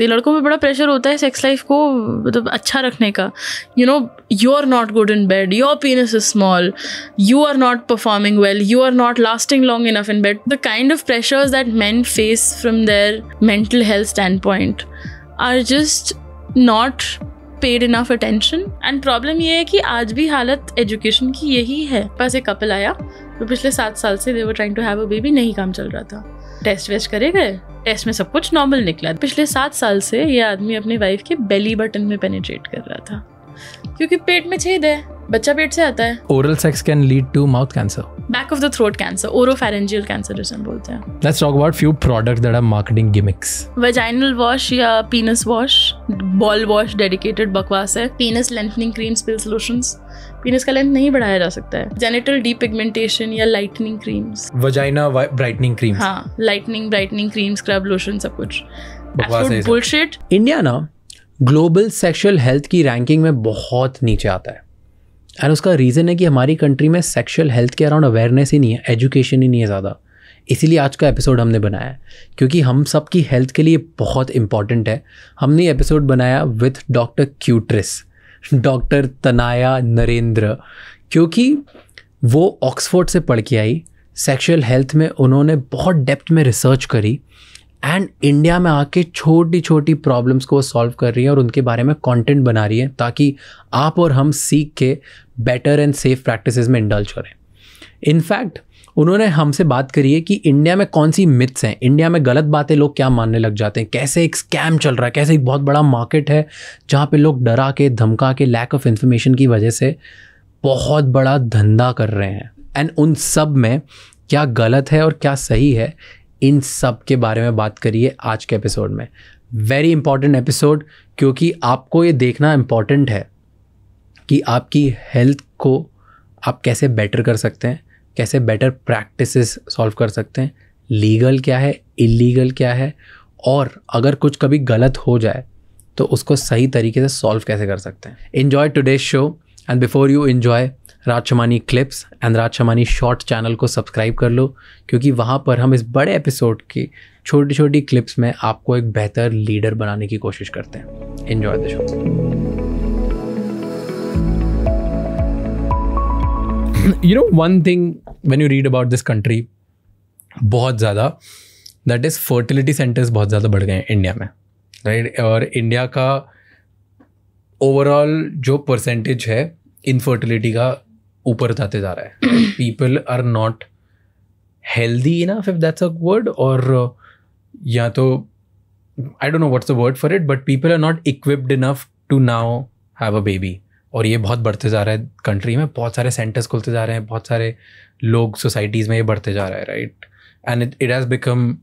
ये लड़कों पे बड़ा प्रेशर होता है सेक्स लाइफ को मतलब अच्छा रखने का you know you are not good in bed your penis is small you are not performing well you are not lasting long enough in bed the kind of pressures that man face from their mental health standpoint are just not paid enough attention and problem ये है कि आज भी हालत education की यही है पास एक कपल आया तो पिछले सात साल से देवर trying to have a baby नहीं काम चल रहा था टेस्ट वेस्ट करे गए टेस्ट में सब कुछ नॉर्मल निकला पिछले सात साल से ये आदमी अपनी वाइफ के बेली बटन में पेनिट्रेट कर रहा था क्योंकि पेट में छेद है बच्चा पेट से आता है oral sex can lead to mouth cancer back of the throat cancer oropharyngeal cancer जिसे बोलते हैं let's talk about few products that are marketing gimmicks vaginal wash या penis wash ball wash dedicated बकवास है penis lengthening cream spill solutions penis का length नहीं बढ़ाया जा सकता है जेनिटल डीपिगमेंटेशन या lightening creams vagina brightening cream हाँ lightening brightening cream scrub lotion सब कुछ बुलशेट इंडिया ना ग्लोबल सेक्शुअल हेल्थ की रैंकिंग में बहुत नीचे आता है एंड उसका रीज़न है कि हमारी कंट्री में सेक्शुअल हेल्थ के अराउंड अवेयरनेस ही नहीं है एजुकेशन ही नहीं है ज़्यादा इसीलिए आज का एपिसोड हमने बनाया है क्योंकि हम सब की हेल्थ के लिए बहुत इंपॉर्टेंट है हमने एपिसोड बनाया with doctor Cuterus doctor Tanaya Narendra क्योंकि वो ऑक्सफोर्ड से पढ़ के आई सेक्शुअल हेल्थ में उन्होंने बहुत डेप्थ में रिसर्च करी एंड इंडिया में आके छोटी छोटी प्रॉब्लम्स को सॉल्व कर रही है और उनके बारे में कंटेंट बना रही है ताकि आप और हम सीख के बेटर एंड सेफ प्रैक्टिसेस में इंडल्ज करें इनफैक्ट उन्होंने हमसे बात करी है कि इंडिया में कौन सी मिथ्स हैं इंडिया में गलत बातें लोग क्या मानने लग जाते हैं कैसे एक स्कैम चल रहा है कैसे एक बहुत बड़ा मार्केट है जहाँ पे लोग डरा के धमका के लैक ऑफ इन्फॉर्मेशन की वजह से बहुत बड़ा धंधा कर रहे हैं एंड उन सब में क्या गलत है और क्या सही है इन सब के बारे में बात करिए आज के एपिसोड में वेरी इंपॉर्टेंट एपिसोड क्योंकि आपको ये देखना इम्पॉर्टेंट है कि आपकी हेल्थ को आप कैसे बेटर कर सकते हैं कैसे बेटर प्रैक्टिसेस सॉल्व कर सकते हैं लीगल क्या है इलीगल क्या है और अगर कुछ कभी गलत हो जाए तो उसको सही तरीके से सॉल्व कैसे कर सकते हैं enjoy today show and before you enjoy Raj Shamani clips and Raj Shamani short channel को सब्सक्राइब कर लो क्योंकि वहाँ पर हम इस बड़े एपिसोड की छोटी छोटी क्लिप्स में आपको एक बेहतर लीडर बनाने की कोशिश करते हैं enjoy the show you know one thing when you read about this country बहुत ज़्यादा दैट इज़ फर्टिलिटी सेंटर्स बहुत ज़्यादा बढ़ गए हैं इंडिया में राइट और इंडिया का ओवरऑल जो परसेंटेज है इनफर्टिलिटी का ऊपर जाते जा रहा है people are not healthy enough if that's a word और या तो I don't know what's the word for it but people are not equipped enough to now have a baby और ये बहुत बढ़ते जा रहा है कंट्री में बहुत सारे सेंटर्स खुलते जा रहे हैं बहुत सारे लोग सोसाइटीज़ में ये बढ़ते जा रहा है right and it has become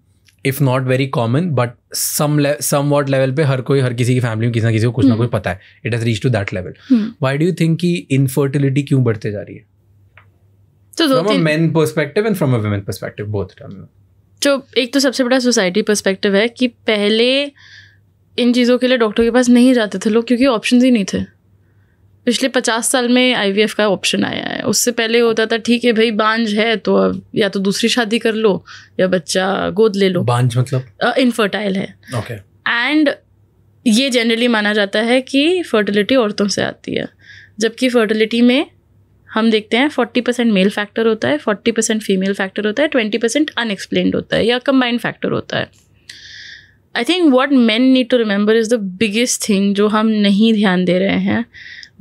if not very common but some somewhat level पे हर कोई हर किसी की फैमिली में किसी ना किसी को कुछ ना हम्म। कुछ पता है it has reach to that level why do you think की इनफर्टिलिटी क्यों बढ़ते जा रही है तो जो तो एक तो सबसे बड़ा सोसाइटी परस्पेक्टिव है कि पहले इन चीज़ों के लिए डॉक्टर के पास नहीं जाते थे लोग क्योंकि ऑप्शन ही नहीं थे पिछले पचास साल में आई का ऑप्शन आया है उससे पहले होता था ठीक है भाई बांझ है तो अब या तो दूसरी शादी कर लो या बच्चा गोद ले लो बांझ मतलब इनफर्टाइल है एंड एंड ये जनरली माना जाता है कि फर्टिलिटी औरतों से आती है जबकि फर्टिलिटी में हम देखते हैं फोर्टी परसेंट मेल फैक्टर होता है फोर्टी परसेंट फीमेल फैक्टर होता है ट्वेंटी परसेंट अनएक्सप्लेंड होता है या कंबाइंड फैक्टर होता है I think what man need to remember is the biggest thing जो हम नहीं ध्यान दे रहे हैं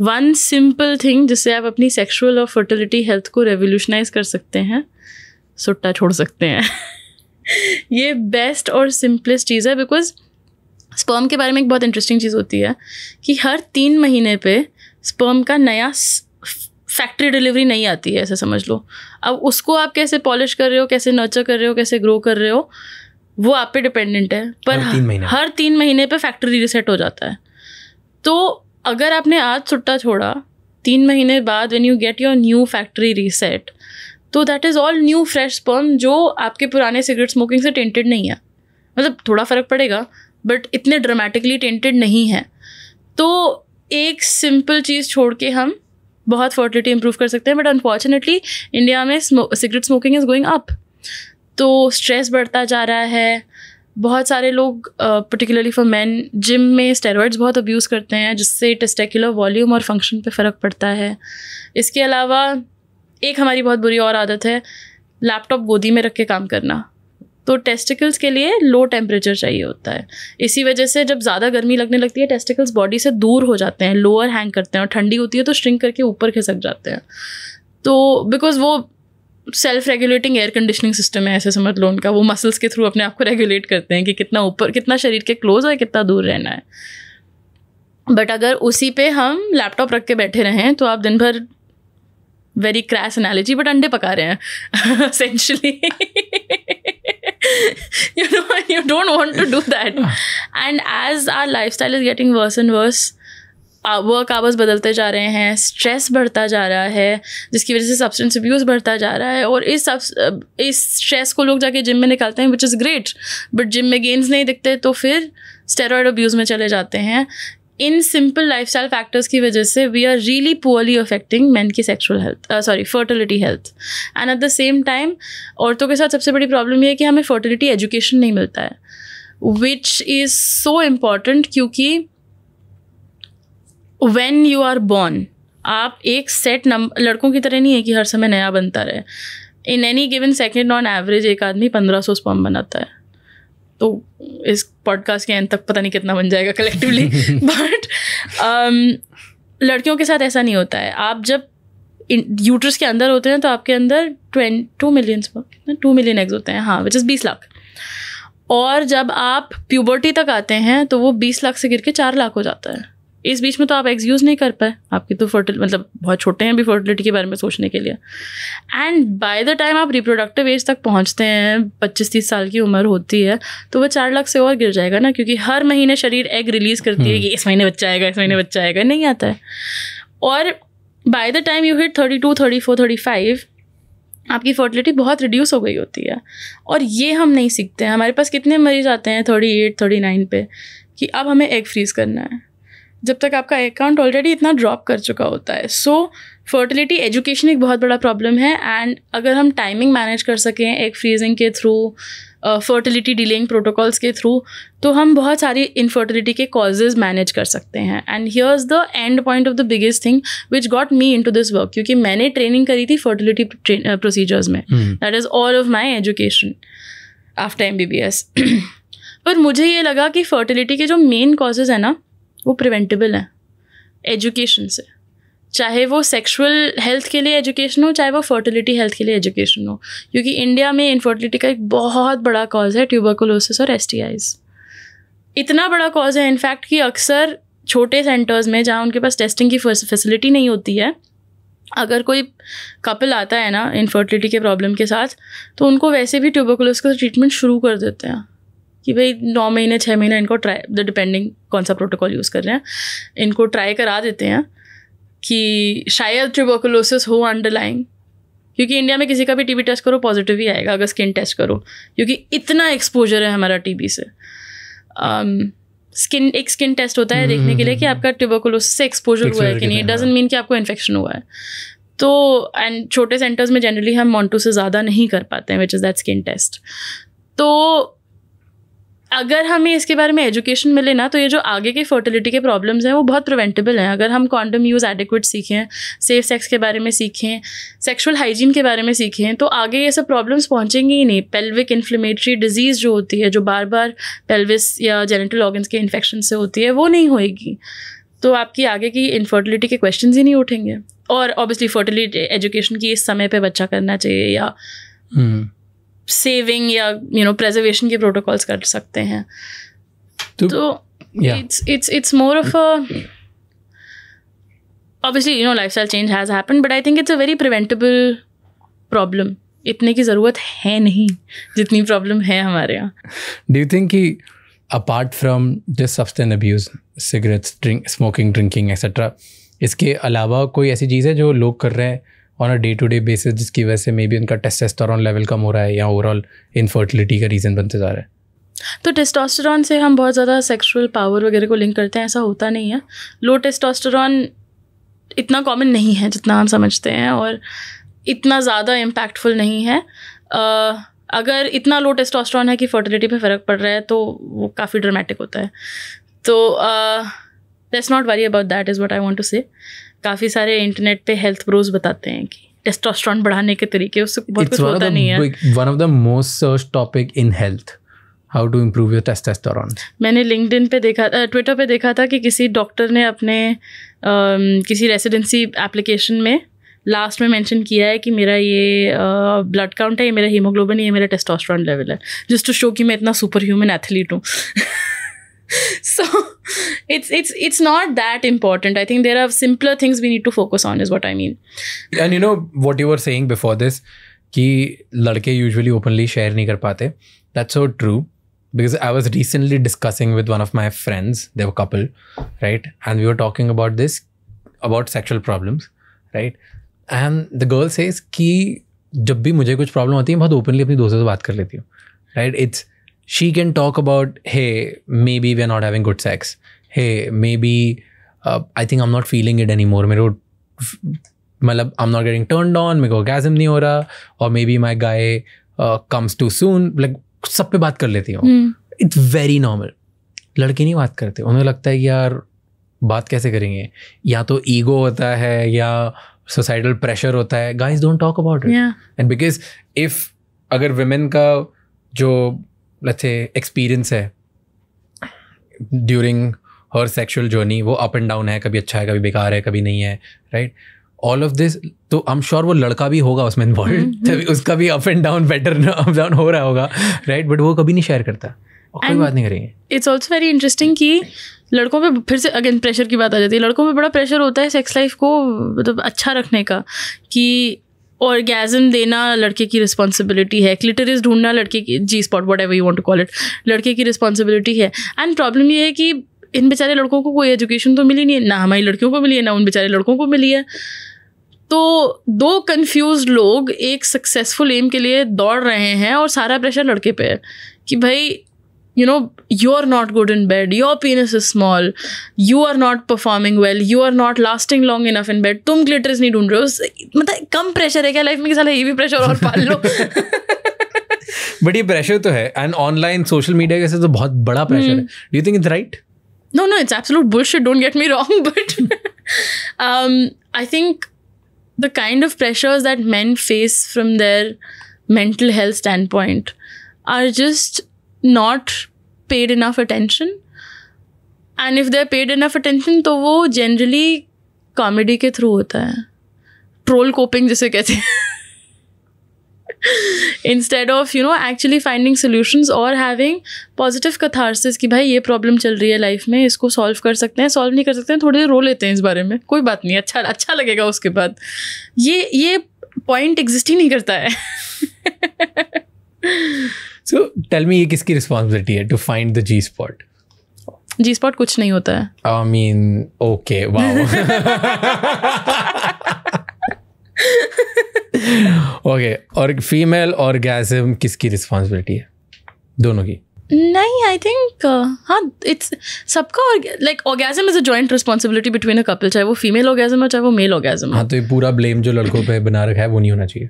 वन सिंपल थिंग जिससे आप अपनी सेक्सुअल और फर्टिलिटी हेल्थ को रेवोल्यूशनाइज कर सकते हैं सुट्टा छोड़ सकते हैं ये बेस्ट और सिंपलेस्ट चीज़ है बिकॉज स्पर्म के बारे में एक बहुत इंटरेस्टिंग चीज़ होती है कि हर तीन महीने पे स्पर्म का नया फैक्ट्री डिलीवरी नहीं आती है ऐसे समझ लो अब उसको आप कैसे पॉलिश कर रहे हो कैसे नर्चर कर रहे हो कैसे ग्रो कर रहे हो वो आप पे डिपेंडेंट है पर हर तीन हाँ, महीने, हर तीन महीने पे फैक्ट्री रिसेट हो जाता है अगर आपने आज छुट्टा छोड़ा तीन महीने बाद when you get your new factory reset तो that is all new fresh sperm जो आपके पुराने सिगरेट स्मोकिंग से टेंटेड नहीं है मतलब थोड़ा फ़र्क पड़ेगा बट इतने ड्रामेटिकली टेंटेड नहीं है तो एक सिंपल चीज़ छोड़ के हम बहुत फर्टिलिटी इंप्रूव कर सकते हैं बट अनफॉर्चुनेटली इंडिया में cigarette smoking is going up तो स्ट्रेस बढ़ता जा रहा है बहुत सारे लोग पर्टिकुलरली फॉर मैन जिम में स्टेरॉइड्स बहुत अब्यूज़ करते हैं जिससे टेस्टेकुलर वॉल्यूम और फंक्शन पे फ़र्क पड़ता है इसके अलावा एक हमारी बहुत बुरी और आदत है लैपटॉप गोदी में रख के काम करना तो टेस्टिकल्स के लिए लो टेम्परेचर चाहिए होता है इसी वजह से जब ज़्यादा गर्मी लगने लगती है टेस्टिकल्स बॉडी से दूर हो जाते हैं लोअर हैंग करते हैं और ठंडी होती है तो श्रिंक करके ऊपर खिसक जाते हैं तो बिकॉज वो self regulating air conditioning system है ऐसे समझ लो उनका वो मसल्स के थ्रू अपने आप को रेगुलेट करते हैं कि कितना ऊपर कितना शरीर के क्लोज और कितना दूर रहना है बट अगर उसी पे हम लैपटॉप रख के बैठे रहें तो आप दिन भर वेरी क्रैस एनालॉजी बट अंडे पका रहे हैं essentially don't know to do that and as our and as our lifestyle is getting worse work hours बदलते जा रहे हैं स्ट्रेस बढ़ता जा रहा है जिसकी वजह से सब्सटेंस अब्यूज़ बढ़ता जा रहा है और इस इस स्ट्रेस को लोग जाके जिम में निकालते हैं which is great but gym में गेंस नहीं दिखते तो फिर स्टेरॉयड अब्यूज़ में चले जाते हैं in simple lifestyle factors की वजह से we are really poorly affecting man की sexual health sorry fertility health and at the same time औरतों के साथ सबसे बड़ी प्रॉब्लम यह है कि हमें फर्टिलिटी एजुकेशन नहीं मिलता है विच इज़ सो इम्पॉर्टेंट क्योंकि वेन यू आर बॉर्न आप एक सेट नंबर लड़कों की तरह नहीं है कि हर समय नया बनता रहे in any given second on average एक आदमी पंद्रह सौ स्पॉम बनाता है तो इस पॉडकास्ट के एंड तक पता नहीं कितना बन जाएगा कलेक्टिवली बट um, लड़कियों के साथ ऐसा नहीं होता है आप जब यूटर्स के अंदर होते हैं तो आपके अंदर twenty two million two million eggs होते हैं हाँ विच इज़ बीस लाख और जब आप प्यूबर्टी तक आते हैं तो वो बीस लाख से गिर के चार लाख हो जाता है इस बीच में तो आप एग्स यूज़ नहीं कर पाए आपकी तो फर्टिल मतलब बहुत छोटे हैं भी फर्टिलिटी के बारे में सोचने के लिए एंड बाय द टाइम आप रिप्रोडक्टिव एज तक पहुंचते हैं पच्चीस तीस साल की उम्र होती है तो वह चार लाख से और गिर जाएगा ना क्योंकि हर महीने शरीर एग रिलीज़ करती है हम्म। कि इस महीने बच्चा आएगा इस महीने बच्चा आएगा नहीं आता है और by the time you hit thirty two thirty four thirty five आपकी फर्टिलिटी बहुत रिड्यूस हो गई होती है और ये हम नहीं सीखते हैं हमारे पास कितने मरीज आते हैं थर्टी एट थर्टी नाइन पे कि अब हमें एग फ्रीज करना है जब तक आपका अकाउंट ऑलरेडी इतना ड्रॉप कर चुका होता है सो फर्टिलिटी एजुकेशन एक बहुत बड़ा प्रॉब्लम है एंड अगर हम टाइमिंग मैनेज कर सकें एक फ्रीजिंग के थ्रू फर्टिलिटी डीलिंग प्रोटोकॉल्स के थ्रू तो हम बहुत सारी इनफर्टिलिटी के कॉजेज मैनेज कर सकते हैं and here is the end point of the biggest thing which got me into this work क्योंकि मैंने ट्रेनिंग करी थी फर्टिलिटी प्रोसीजर्स में that is all of my education after M B B S पर मुझे ये लगा कि फर्टिलिटी के जो मेन कॉजेज हैं ना वो प्रिवेंटेबल हैं एजुकेशन से चाहे वो सेक्सुअल हेल्थ के लिए एजुकेशन हो चाहे वो फर्टिलिटी हेल्थ के लिए एजुकेशन हो क्योंकि इंडिया में इनफर्टिलिटी का एक बहुत बड़ा कॉज है ट्यूबरकुलोसिस और एस इतना बड़ा कॉज है इनफैक्ट कि अक्सर छोटे सेंटर्स में जहाँ उनके पास टेस्टिंग की फैसिलिटी नहीं होती है अगर कोई कपल आता है ना इनफर्टिलिटी के प्रॉब्लम के साथ तो उनको वैसे भी ट्यूबरकुलोसिस का ट्रीटमेंट शुरू कर देते हैं कि भाई नौ महीने छः महीने इनको ट्राई द डिपेंडिंग कौन सा प्रोटोकॉल यूज़ कर रहे हैं इनको ट्राई करा देते हैं कि शायद ट्रिबोकोलोसिस हो अंडरलाइंग क्योंकि इंडिया में किसी का भी टीबी टेस्ट करो पॉजिटिव ही आएगा अगर स्किन टेस्ट करो क्योंकि इतना एक्सपोजर है हमारा टीबी से स्किन um, एक स्किन टेस्ट होता है mm-hmm. देखने के लिए कि आपका ट्यूबोकोलोसिस से एक्सपोजर हुआ है कि नहीं डजेंट मीन कि आपको इन्फेक्शन हुआ है तो एंड छोटे सेंटर्स में जनरली हम मॉन्टू से ज़्यादा नहीं कर पाते हैं which is that skin test तो अगर हमें इसके बारे में एजुकेशन मिले ना तो ये जो आगे के फर्टिलिटी के प्रॉब्लम्स हैं वो बहुत प्रिवेंटेबल हैं अगर हम कॉन्डम यूज़ एडिक्वेट सीखें सेफ सेक्स के बारे में सीखें सेक्सुअल हाइजीन के बारे में सीखें तो आगे ये सब प्रॉब्लम्स पहुँचेंगे ही नहीं पेल्विक इन्फ्लेमेटरी डिजीज़ जो होती है जो बार बार पेल्विस या जेनेटल ऑर्गन्स के इन्फेक्शन से होती है वो नहीं होएगी तो आपकी आगे की इनफर्टिलिटी के क्वेश्चन ही नहीं उठेंगे और ऑब्वियसली फर्टिलिटी एजुकेशन की इस समय पर बच्चा करना चाहिए या हम्म। सेविंग या यू नो प्रेजर्वेशन के प्रोटोकॉल्स कर सकते हैं तो it's it's it's more of a obviously you know lifestyle change has happen but I think it's a very preventable problem इतने की ज़रूरत है नहीं जितनी प्रॉब्लम है हमारे यहाँ डू यू थिंक कि apart from just substance abuse cigarettes drink smoking drinking etcetera इसके अलावा कोई ऐसी चीज़ है जो लोग कर रहे हैं on a day to day basis जिसकी वजह से मे बी उनका टेस्टेस्टोरॉन लेवल कम हो रहा है या ओवरऑल इनफर्टिलिटी का रीज़न बनते जा रहा है तो टेस्टोस्टेरॉन से हम बहुत ज़्यादा सेक्सुअल पावर वगैरह को लिंक करते हैं ऐसा होता नहीं है लो टेस्टोस्टेरॉन इतना कॉमन नहीं है जितना हम समझते हैं और इतना ज़्यादा इम्पैक्टफुल नहीं है uh, अगर इतना लो टेस्टोस्टेरॉन है कि फर्टिलिटी पे फ़र्क पड़ रहा है तो वो काफ़ी ड्रामेटिक होता है तो let's not worry about that is what I want to say काफ़ी सारे इंटरनेट पे हेल्थ ब्रोज बताते हैं कि टेस्टोस्ट्रॉन बढ़ाने के तरीके उससे बहुत कुछ होता नहीं है one of the most search topic in health how to improve your testosterone मैंने लिंक्डइन पे देखा ट्विटर पे देखा था कि किसी डॉक्टर ने अपने किसी रेसिडेंसी एप्लीकेशन में लास्ट में मेंशन किया है कि मेरा ये ब्लड काउंट है ये मेरा हीमोग्लोबिन ये मेरा टेस्टोस्टेरोन लेवल है जस्ट टू शो कि मैं इतना सुपर ह्यूमन एथलीट हूँ so it's it's it's not that important i think there are simpler things we need to focus on is what i mean and you know what you were saying before this ki ladke usually openly share नहीं kar pate. That's so true. because I was recently discussing with one of my friends, they were a couple, right? And we were talking about this, about sexual problems, right? And the girl says ki जब भी मुझे कुछ problem होती है बहुत openly अपनी दोस्तों से बात कर लेती हूँ right it's she can talk about hey maybe we're not having good sex hey maybe uh, i think i'm not feeling it anymore मेरे मतलब I am not getting turn on मेरे को गैजम नहीं हो रहा और maybe my guy comes too soon like सब पे बात कर लेती हूँ इट्स वेरी नॉर्मल लड़के नहीं बात करते उन्हें लगता है कि यार बात कैसे करेंगे या तो ईगो होता है या सोसाइटल प्रेशर होता है guys don't talk about it and because if अगर वेमेन का जो लेट्स से एक्सपीरियंस है ड्यूरिंग हर सेक्शुअल जर्नी वो अप एंड डाउन है कभी अच्छा है कभी बेकार है कभी नहीं है राइट ऑल ऑफ दिस तो आई एम श्योर वो लड़का भी होगा उसमें इन्वॉल्व तभी mm-hmm. उसका भी up and down better up down हो रहा होगा राइट बट वो कभी नहीं शेयर करता कोई बात नहीं करेंगे इट्स ऑल्सो वेरी इंटरेस्टिंग कि लड़कों पे फिर से अगेन प्रेशर की बात आ जाती है लड़कों पे बड़ा प्रेशर होता है सेक्स लाइफ को मतलब तो अच्छा रखने का कि ऑर्गेजम देना लड़के की रिस्पॉन्सिबिलिटी है क्लिटरिस ढूंढना लड़के की G spot whatever you want to call it लड़के की रिस्पॉन्सिबिलिटी है एंड प्रॉब्लम ये है कि इन बेचारे लड़कों को कोई एजुकेशन तो मिली नहीं है ना हमारी लड़कियों को मिली है ना उन बेचारे लड़कों को मिली है तो दो कन्फ्यूज़ लोग एक सक्सेसफुल एम के लिए दौड़ रहे हैं और सारा प्रेशर लड़के पे है कि भाई you know you're not good in bed your penis is small you are not performing well you are not lasting long enough in bed tum glitters nahi dhoond rahe ho matlab kam pressure hai kya life mein ke sala ye bhi pressure aur paal lo but ye pressure to hai and online social media kaise to bahut bada pressure hmm. do you think it's right no no it's absolute bullshit don't get me wrong but um, i think the kind of pressures that men face from their mental health standpoint are just not paid enough attention and if they paid enough attention तो वो generally comedy के through होता है troll coping जिसे कहते हैं instead of you know actually finding solutions और having positive catharsis कि भाई ये प्रॉब्लम चल रही है लाइफ में इसको सॉल्व कर सकते हैं सॉल्व नहीं कर सकते हैं थोड़ी देर रो लेते हैं इस बारे में कोई बात नहीं अच्छा अच्छा लगेगा उसके बाद ये ये पॉइंट एग्जिस्ट ही नहीं करता है सो टेल मी ये किसकी रिस्पॉन्सिबिलिटी है to find the G spot G spot कुछ नहीं होता है I mean okay wow okay और फीमेल और ऑर्गेजम किसकी रिस्पॉन्सिबिलिटी है दोनों की नहीं आई थिंक uh, हाँ इट्स सबका like orgasm is a joint responsibility between a couple चाहे वो फीमेल ऑर्गेजम हो चाहे वो मेल ऑर्गेजम हाँ तो ये पूरा ब्लेम जो लड़कों पे बना रखा है वो नहीं होना चाहिए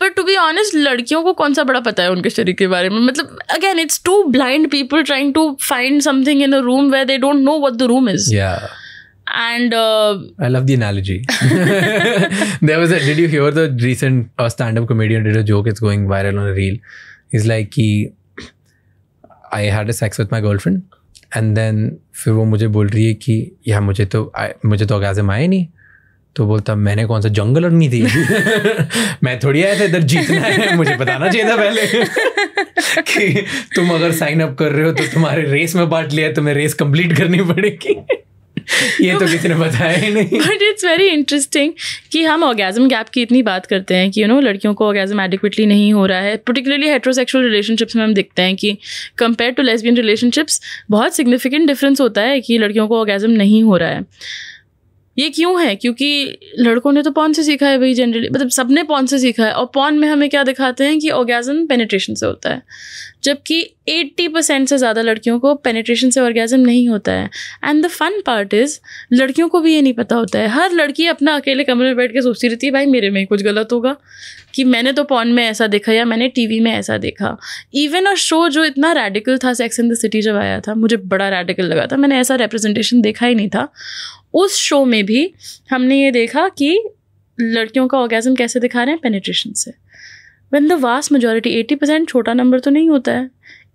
बट टू बी ऑनेस्ट लड़कियों को कौन सा बड़ा पता है उनके शरीर के बारे में मतलब again it's two blind people trying to find something in a room where they don't know what the room is and uh, I love the analogy. there was a did you hear the recent uh, stand up comedian did a joke? It's going viral on a reel. He's like he, I had a sex with my girlfriend and then फिर वो मुझे बोल रही है कि यार मुझे तो मुझे तो orgasm आया नहीं तो बोलता मैंने कौन सा जंगल लड़नी थी मैं थोड़ी आया था इधर जीतना है मुझे बताना चाहिए था पहले कि तुम अगर साइन अप कर रहे हो तो तुम्हारे रेस में पार्ट लिया तुम्हें रेस कंप्लीट करनी पड़ेगी ये तो किसी ने बताया ही नहीं बट इट्स वेरी इंटरेस्टिंग कि हम ऑर्गेजम गैप की इतनी बात करते हैं कि यू you नो know, लड़कियों को ऑर्गेजम एडिक्वेटली नहीं हो रहा है पर्टिकुलरली हेट्रोसेक्सुअल रिलेशनशिप्स में हम देखते हैं कि कंपेयर टू लेसबियन रिलेशनशिप्स बहुत सिग्निफिकेंट डिफरेंस होता है कि लड़कियों को ऑर्गेजम नहीं हो रहा है ये क्यों है क्योंकि लड़कों ने तो पौन से सीखा है भाई जनरली मतलब सब ने से सीखा है और पौन में हमें क्या दिखाते हैं कि ऑर्गेजम पेनिट्रेशन से होता है जबकि 80 परसेंट से ज़्यादा लड़कियों को पेनिट्रेशन से ऑर्गेजम नहीं होता है and the fun part is लड़कियों को भी ये नहीं पता होता है हर लड़की अपना अकेले कमरे में बैठ के सोचती रहती है भाई मेरे में कुछ गलत होगा कि मैंने तो पॉन में ऐसा देखा या मैंने टी में ऐसा देखा इवन अ शो जो इतना रेडिकल था सेक्स इन द सिटी जब आया था मुझे बड़ा रेडिकल लगा था मैंने ऐसा रिप्रेजेंटेशन देखा ही नहीं था उस शो में भी हमने ये देखा कि लड़कियों का ऑर्गेजम कैसे दिखा रहे हैं पेनिट्रेशन से one the vast majority eighty percent छोटा नंबर तो नहीं होता है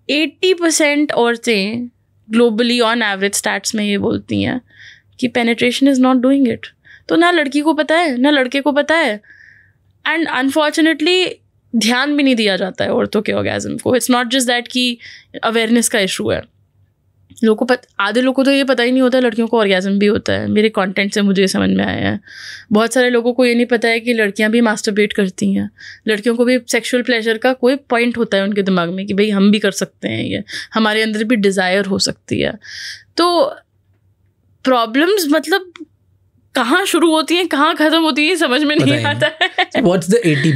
एट्टी परसेंट औरतें ग्लोबली ऑन एवरेज स्टैट्स में ये बोलती हैं कि penetration is not doing it तो ना लड़की को पता है ना लड़के को पता है एंड अनफॉर्चुनेटली ध्यान भी नहीं दिया जाता है औरतों के ऑर्गेजम को इट्स नॉट जस्ट दैट कि अवेयरनेस का इशू है लोगों को पता आधे लोगों को तो ये पता ही नहीं होता लड़कियों को ऑर्गेजम भी होता है मेरे कंटेंट से मुझे ये समझ में आया है बहुत सारे लोगों को ये नहीं पता है कि लड़कियां भी मास्टरबेट करती हैं लड़कियों को भी सेक्सुअल प्लेजर का कोई पॉइंट होता है उनके दिमाग में कि भाई हम भी कर सकते हैं ये हमारे अंदर भी डिज़ायर हो सकती है तो प्रॉब्लम्स मतलब कहाँ शुरू होती हैं कहाँ ख़त्म होती हैं समझ में नहीं आता है what's the eighty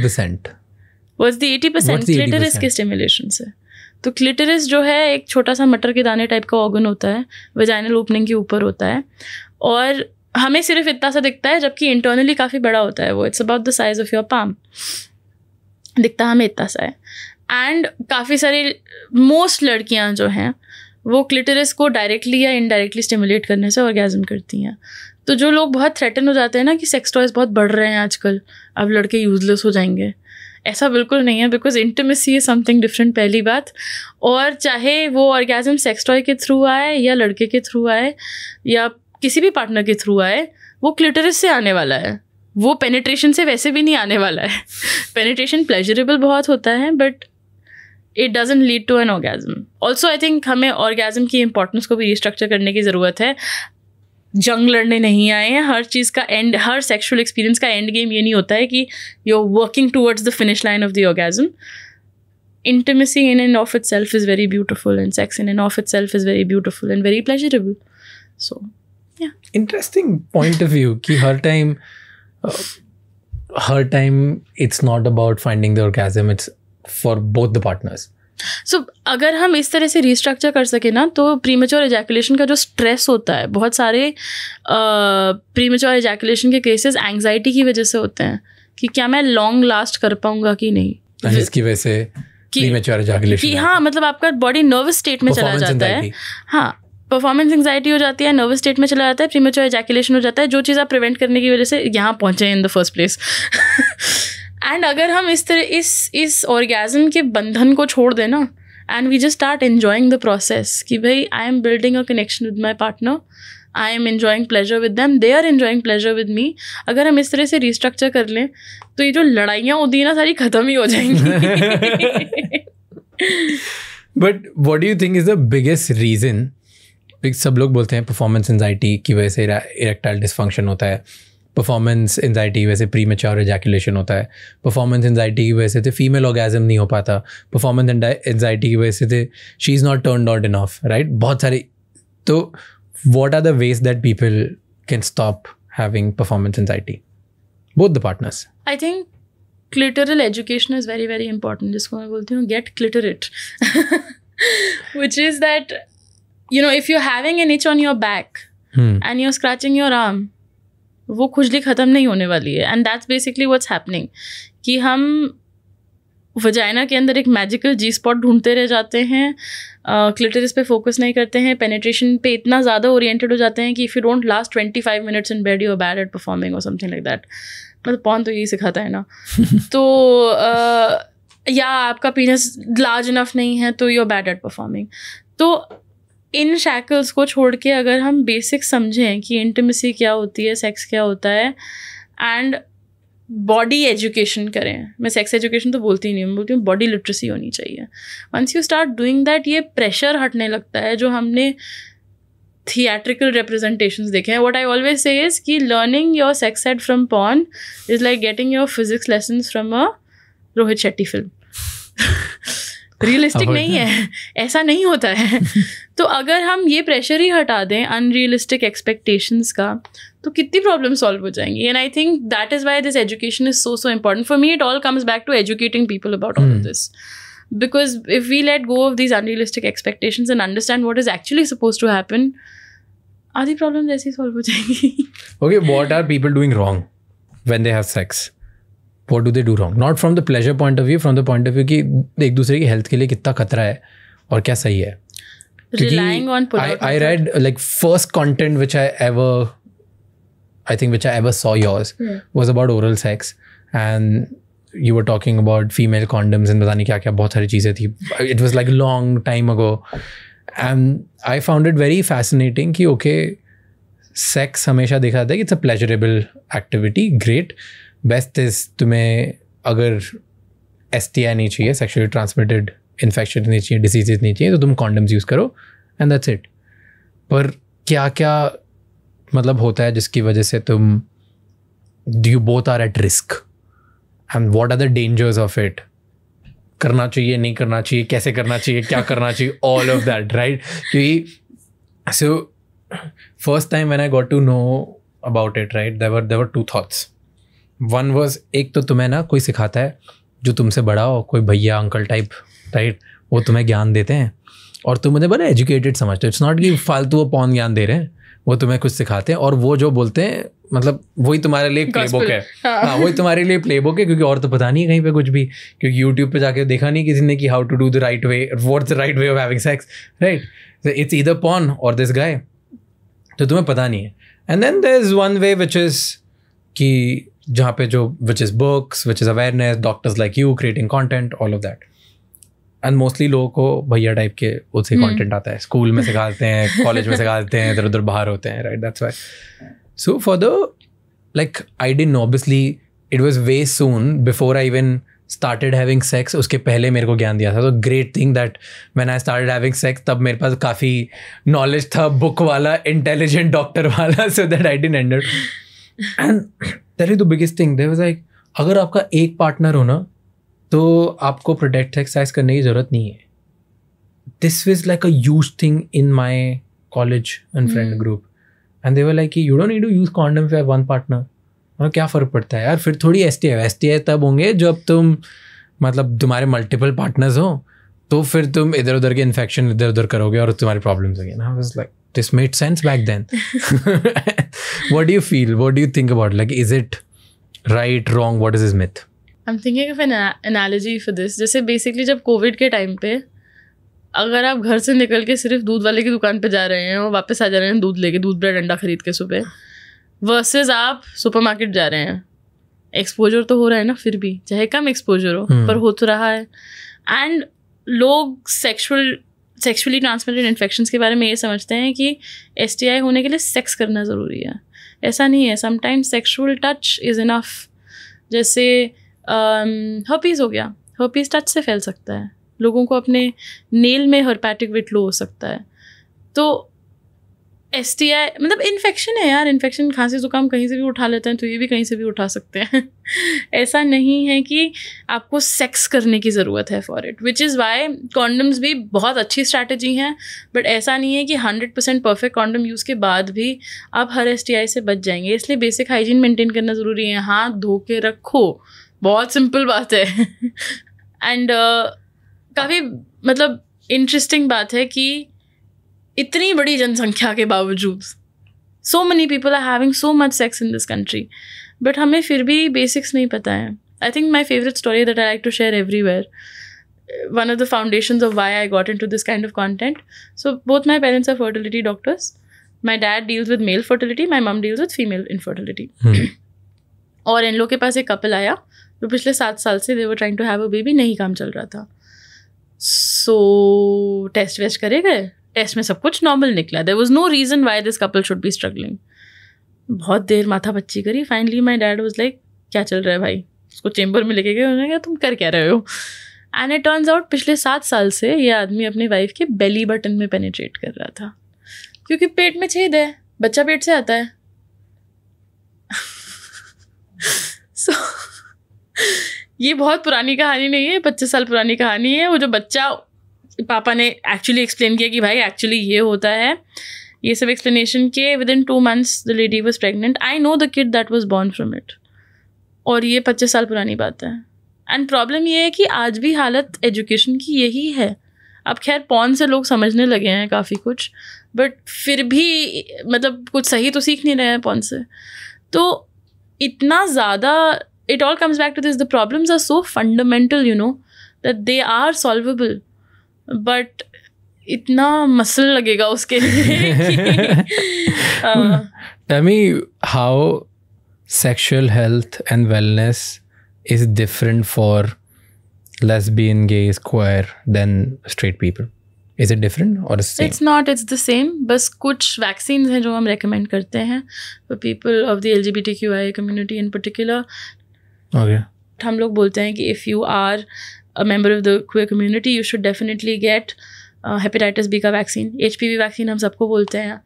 what's the 80% clitoris के स्टिमुलेशन से तो क्लिटरिस जो है एक छोटा सा मटर के दाने टाइप का ऑर्गन होता है वेजाइनल ओपनिंग के ऊपर होता है और हमें सिर्फ इतना सा दिखता है जबकि इंटरनली काफ़ी बड़ा होता है वो it's about the size of your palm दिखता हमें इतना सा है एंड काफ़ी सारी मोस्ट लड़कियां जो हैं वो क्लिटरस को डायरेक्टली या इनडायरेक्टली स्टिमुलेट करने से ऑर्गेजम करती हैं तो जो लोग बहुत थ्रेटन हो जाते हैं ना कि सेक्स टॉयज़ बहुत बढ़ रहे हैं आजकल अब लड़के यूजलेस हो जाएंगे ऐसा बिल्कुल नहीं है because intimacy is something different पहली बात और चाहे वो ऑर्गेजम सेक्स टॉय के थ्रू आए या लड़के के थ्रू आए या किसी भी पार्टनर के थ्रू आए वो क्लिटरस से आने वाला है वो पेनिट्रेशन से वैसे भी नहीं आने वाला है पेनिट्रेशन प्लेजरेबल बहुत होता है but it doesn't lead to an orgasm also I think हमें ऑर्गेजम की इंपॉर्टेंस को भी रिस्ट्रक्चर करने की ज़रूरत है जंग लड़ने नहीं आए हैं हर चीज़ का एंड हर सेक्सुअल एक्सपीरियंस का एंड गेम ये नहीं होता है कि you are working towards the finish line of the orgasm intimacy in and of itself is very beautiful and sex in and of itself is very beautiful and very pleasurable so interesting point of view कि हर time uh, हर time it's not about finding the orgasm it's for both the partners so so, अगर हम इस तरह से restructure कर सकें ना तो प्रीमेच्योर एजैकुलेशन का जो स्ट्रेस होता है बहुत सारे प्रीमेचोर एजैकुलेशन के केसेस एंग्जाइटी की वजह से होते हैं कि क्या मैं लॉन्ग लास्ट कर पाऊंगा कि नहीं जिसकी वजह से कि, हाँ मतलब आपका बॉडी नर्वस स्टेट में चला जाता है हाँ परफॉर्मेंस एंगजाइटी हो जाती है नर्वस स्टेट में चला जाता है प्रीमेच्योर एजैकुलेशन हो जाता है जो चीज़ आप प्रिवेंट करने की वजह से यहाँ पहुँचे in the first place and अगर हम इस तरह इस इस ऑर्गेजम के बंधन को छोड़ देना and we just start enjoying the process कि भाई I am building a connection with my partner I am enjoying pleasure with them they are enjoying pleasure with me अगर हम इस तरह से रिस्ट्रक्चर कर लें तो ये जो लड़ाइयाँ होती हैं ना सारी ख़त्म ही हो जाएंगी but what do you think is the biggest reason सब लोग बोलते हैं परफॉर्मेंस एनजाइटी की वजह से इरेक्टाइल डिसफंक्शन होता है परफॉर्मेंस एनजाइटी वैसे प्री मेच्योर एजैकुलेशन होता है परफॉर्मेंस एनजाइटी की वजह से फीमेल तो ऑर्गेजम नहीं हो पाता परफॉर्मेंस एनजाइटी की वजह से she is not turn out of right बहुत सारे तो what are the ways that people can stop having performance anxiety both the partners I think clitoral education is very very important जिसको मैं बोलती हूँ get cliterate which is that you know if you having an itch on your back and you are scratching your arm वो खुजली ख़त्म नहीं होने वाली है and that's basically what's happening कि हम वजाइना के अंदर एक मैजिकल जी स्पॉट ढूंढते रह जाते हैं क्लिटरिस uh, पे फोकस नहीं करते हैं पेनिट्रेशन पे इतना ज़्यादा ओरिएंटेड हो जाते हैं कि if you don't last twenty five minutes in bed you bad at performing और समथिंग लाइक दैट मतलब पॉन तो यही सिखाता है ना तो uh, या आपका पीनस लार्ज इनफ नहीं है तो you are bad at performing तो इन शैकल्स को छोड़ के अगर हम बेसिक समझें कि इंटीमेसी क्या होती है सेक्स क्या होता है एंड बॉडी एजुकेशन करें मैं सेक्स एजुकेशन तो बोलती ही नहीं हूँ बोलती हूँ बॉडी लिटरेसी होनी चाहिए once you start doing that ये प्रेशर हटने लगता है जो हमने थिएट्रिकल रिप्रेजेंटेशन देखे हैं what I always say is कि learning your sex ed from porn is like getting your physics lesson from a Rohit Shetty film realistic नहीं है ऐसा नहीं होता है तो अगर हम ये प्रेशर ही हटा दें अनरियलिस्टिक एक्सपेक्टेशंस का तो कितनी प्रॉब्लम सॉल्व हो जाएंगी and I think that is why this education is so so important for me it all comes back to educating people about all this because if we let go of these unrealistic expectation and understand what is actually suppose to happen आधी problem ऐसी solve हो जाएंगी okay what are people doing wrong when they have sex what do they do wrong not from the pleasure point of view from the point of view कि एक दूसरे की health के लिए कितना खतरा है और क्या सही है I read like first content which I ever I think which I ever saw yours was about oral sex and you were talking about female condoms and बताने क्या क्या बहुत सारी चीज़ें थी it was like long time ago and I found it very fascinating कि okay sex हमेशा देखा जाता है कि it's a pleasurable activity great best is तुम्हें अगर एस टी आई नहीं चाहिए सेक्शुअली ट्रांसमिटेड इन्फेक्शन नहीं चाहिए डिजीज़ नहीं चाहिए तो तुम कॉन्डम्स यूज़ करो एंड दैट्स इट पर क्या क्या मतलब होता है जिसकी वजह से तुम you both are at risk and what are the dangers of it करना चाहिए नहीं करना चाहिए कैसे करना चाहिए क्या करना चाहिए ऑल ऑफ दैट राइट क्योंकि so first time when I got to know about it right there were there were two thoughts one was एक तो तुम्हें ना कोई सिखाता है जो तुमसे बड़ा हो कोई भैया अंकल टाइप राइट वो तुम्हें ज्ञान देते हैं और तुम उन्हें बड़ा एजुकेटेड समझते हो इट्स नॉट कि फालतू वो पौन ज्ञान दे रहे हैं वो तुम्हें कुछ सिखाते हैं और वो जो बोलते हैं मतलब वही तुम्हारे लिए प्ले बुक है हाँ, हाँ वही तुम्हारे लिए प्ले बुक है क्योंकि और तो पता नहीं है कहीं पे कुछ भी क्योंकि यूट्यूब पे जाके देखा नहीं किसी ने कि how to do the right way what the right way of having sex right it's either porn और दिस गाय तो तुम्हें पता नहीं है and then there is one way which is कि जहाँ पे जो which is books which is awareness doctors like you creating content all of that and mostly लोगों को भैया टाइप के उससे कॉन्टेंट hmm. आता है स्कूल में सिखाते हैं कॉलेज में सिखाते हैं इधर उधर बाहर होते हैं right that's why so for the like I didn't obviously it was way soon before I even started having sex उसके पहले मेरे को ज्ञान दिया था तो great thing that man I started having sex तब मेरे पास काफ़ी नॉलेज था बुक वाला इंटेलिजेंट डॉक्टर वाला so that I didn't and that is the biggest thing there was like अगर आपका एक पार्टनर हो ना तो आपको प्रोटेक्ट एक्सरसाइज करने की ज़रूरत नहीं है this was like a use thing in my college and friend group and they were like you don't need to use condom for one partner मतलब क्या फ़र्क पड़ता है यार फिर थोड़ी एस टी एस टी तब होंगे जब तुम मतलब तुम्हारे मल्टीपल पार्टनर्स हो तो फिर तुम इधर उधर के इन्फेक्शन इधर उधर करोगे और तुम्हारी प्रॉब्लम्स होगी ना like this made sense back then what do you feel? What do you think about? Like, is it right, wrong? What is this myth? I'm thinking of an analogy for this. जैसे basically जब COVID के time पे अगर आप घर से निकल के सिर्फ दूध वाले की दुकान पे जा रहे हैं और वापस आ जा रहे हैं दूध लेके दूध ब्रेड अंडा खरीद के सुबह वर्सेस आप सुपरमार्केट जा रहे हैं एक्सपोजर तो हो रहा है ना फिर भी चाहे कम एक्सपोजर हो हम्म। पर हो तो रहा है एंड लोग सेक्सुअल सेक्सुअली ट्रांसमिटेड इन्फेक्शन के बारे में ये समझते हैं कि एस होने के लिए सेक्स करना ज़रूरी है ऐसा नहीं है sometimes sexual touch is enough जैसे हर्पीज़ um, हो गया हर्पीज़ टच से फैल सकता है लोगों को अपने नेल में हर्पैटिक विट लो हो सकता है तो एस टी आई मतलब इन्फेक्शन है यार इन्फेक्शन खांसी ज़ुकाम कहीं से भी उठा लेते हैं तो ये भी कहीं से भी उठा सकते हैं ऐसा नहीं है कि आपको सेक्स करने की ज़रूरत है for it which is why condoms भी बहुत अच्छी स्ट्रैटेजी हैं बट ऐसा नहीं है कि hundred percent perfect condom use के बाद भी आप हर एस टी आई से बच जाएंगे इसलिए बेसिक हाइजीन मेंटेन करना ज़रूरी है हाथ धो के रखो बहुत सिंपल बात है एंड uh, काफ़ी मतलब इंटरेस्टिंग बात है कि इतनी बड़ी जनसंख्या के बावजूद so many people are having so much sex in this country but हमें फिर भी बेसिक्स नहीं पता है I think my favourite story that I like to share everywhere one of the foundations of why I got into this kind of content. So both my parents are fertility doctors. My dad deals with male fertility, my mom deals with female infertility. Hmm. और इन लोग के पास एक couple आया जो पिछले सात साल से देवर trying to have a baby नहीं काम चल रहा था सो टेस्ट वेस्ट करे गए टेस्ट में सब कुछ नॉर्मल निकला there was no reason why this couple should be struggling बहुत देर माथा बच्ची करी finally my dad was like क्या चल रहा है भाई उसको चेंबर में लेके गए उन्होंने कहा तुम कर क्या रहे हो एंड इट टर्न्स आउट पिछले सात साल से ये आदमी अपनी वाइफ के बेली बटन में पेनिट्रेट कर रहा था क्योंकि पेट में छेद है बच्चा पेट से आता है सो so, ये बहुत पुरानी कहानी नहीं है पच्चीस साल पुरानी कहानी है वो जो बच्चा पापा ने एक्चुअली एक्सप्लेन किया कि भाई एक्चुअली ये होता है ये सब एक्सप्लेनेशन के within two months the lady was pregnant I know the kid that was born from it और ये पच्चीस साल पुरानी बात है एंड प्रॉब्लम ये है कि आज भी हालत एजुकेशन की यही है अब खैर पौन से लोग समझने लगे हैं काफ़ी कुछ बट फिर भी मतलब कुछ सही तो सीख नहीं रहे हैं पौन से तो इतना ज़्यादा it all comes back to this the problems are so fundamental you know that they are solvable but इतना मसल लगेगा उसके लिए how sexual health and wellness is different for lesbian gay square than straight people is it different और it's not it's the same बस कुछ vaccine हैं जो हम रिकमेंड करते हैं people of the L G B T Q I community in particular हम लोग बोलते हैं कि if you are a member of the queer community you should definitely get hepatitis uh, B का vaccine H P V vaccine हम सबको बोलते हैं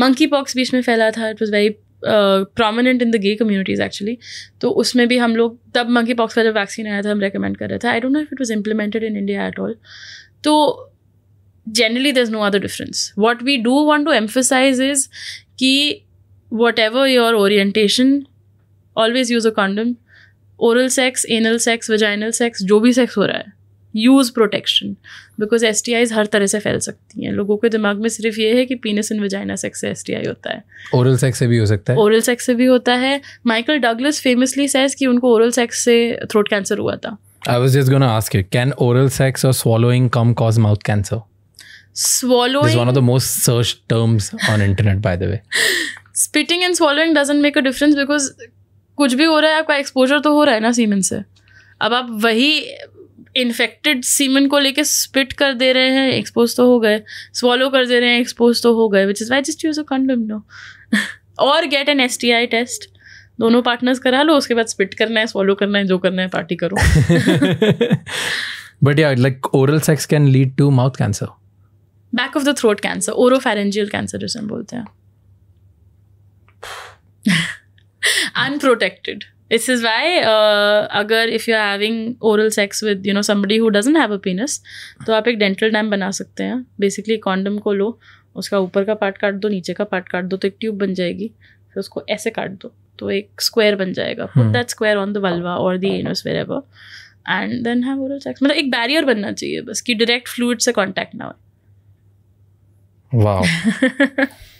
मंकी पॉक्स बीच में फैला था it was very prominent in the gay communities actually तो उसमें भी हम लोग तब मंकी पॉक्स का जब वैक्सीन आया था हम रिकमेंड कर रहे थे I don't know if it was implemented in India at all तो generally the is no other difference what we do want to emphasize is कि whatever your orientation always use a condom oral sex anal sex vaginal sex जो भी sex हो रहा है use protection because S T Is हर तरह से फैल सकती हैं लोगों के दिमाग में सिर्फ ये है कि पीनस इन वजाइना सेक्स से एस टी आई होता है ओरल सेक्स से भी हो सकता है ओरल सेक्स से भी होता है माइकल डगलस फेमसली सेस कि उनको ओरल सेक्स से थ्रोट कैंसर हुआ था I was just gonna ask you can oral sex और swallowing cum cause mouth cancer swallowing is one of the most searched terms on internet by the way spitting and swallowing doesn't make a difference because कुछ भी हो रहा है आपका exposure तो हो रहा है ना सीमेंट से अब आप वही इन्फेक्टेड सीमेंट को लेके स्पिट कर दे रहे हैं एक्सपोज तो हो गए स्वॉलो कर दे रहे हैं एक्सपोज तो हो गए which is why just use a condom no or get an S T I test दोनों पार्टनर्स करा लो उसके बाद स्पिट करना है स्वॉलो करना है जो करना है पार्टी करो बट या like oral sex can lead to mouth cancer back of the throat cancer oropharyngeal cancer जिसमें बोलते हैं अनप्रोटेक्टेड This इज वाई अगर if you having oral sex with you know someone who doesn't have a penis तो आप एक dental dam बना सकते हैं बेसिकली कॉन्डम को लो उसका ऊपर का पार्ट काट दो नीचे का पार्ट काट दो तो एक ट्यूब बन जाएगी फिर उसको ऐसे काट दो तो एक स्क्वायर बन जाएगा put that square on the vulva और the anus wherever and then have oral sex मतलब एक बैरियर बनना चाहिए बस कि डायरेक्ट फ्लूड से कॉन्टैक्ट ना हो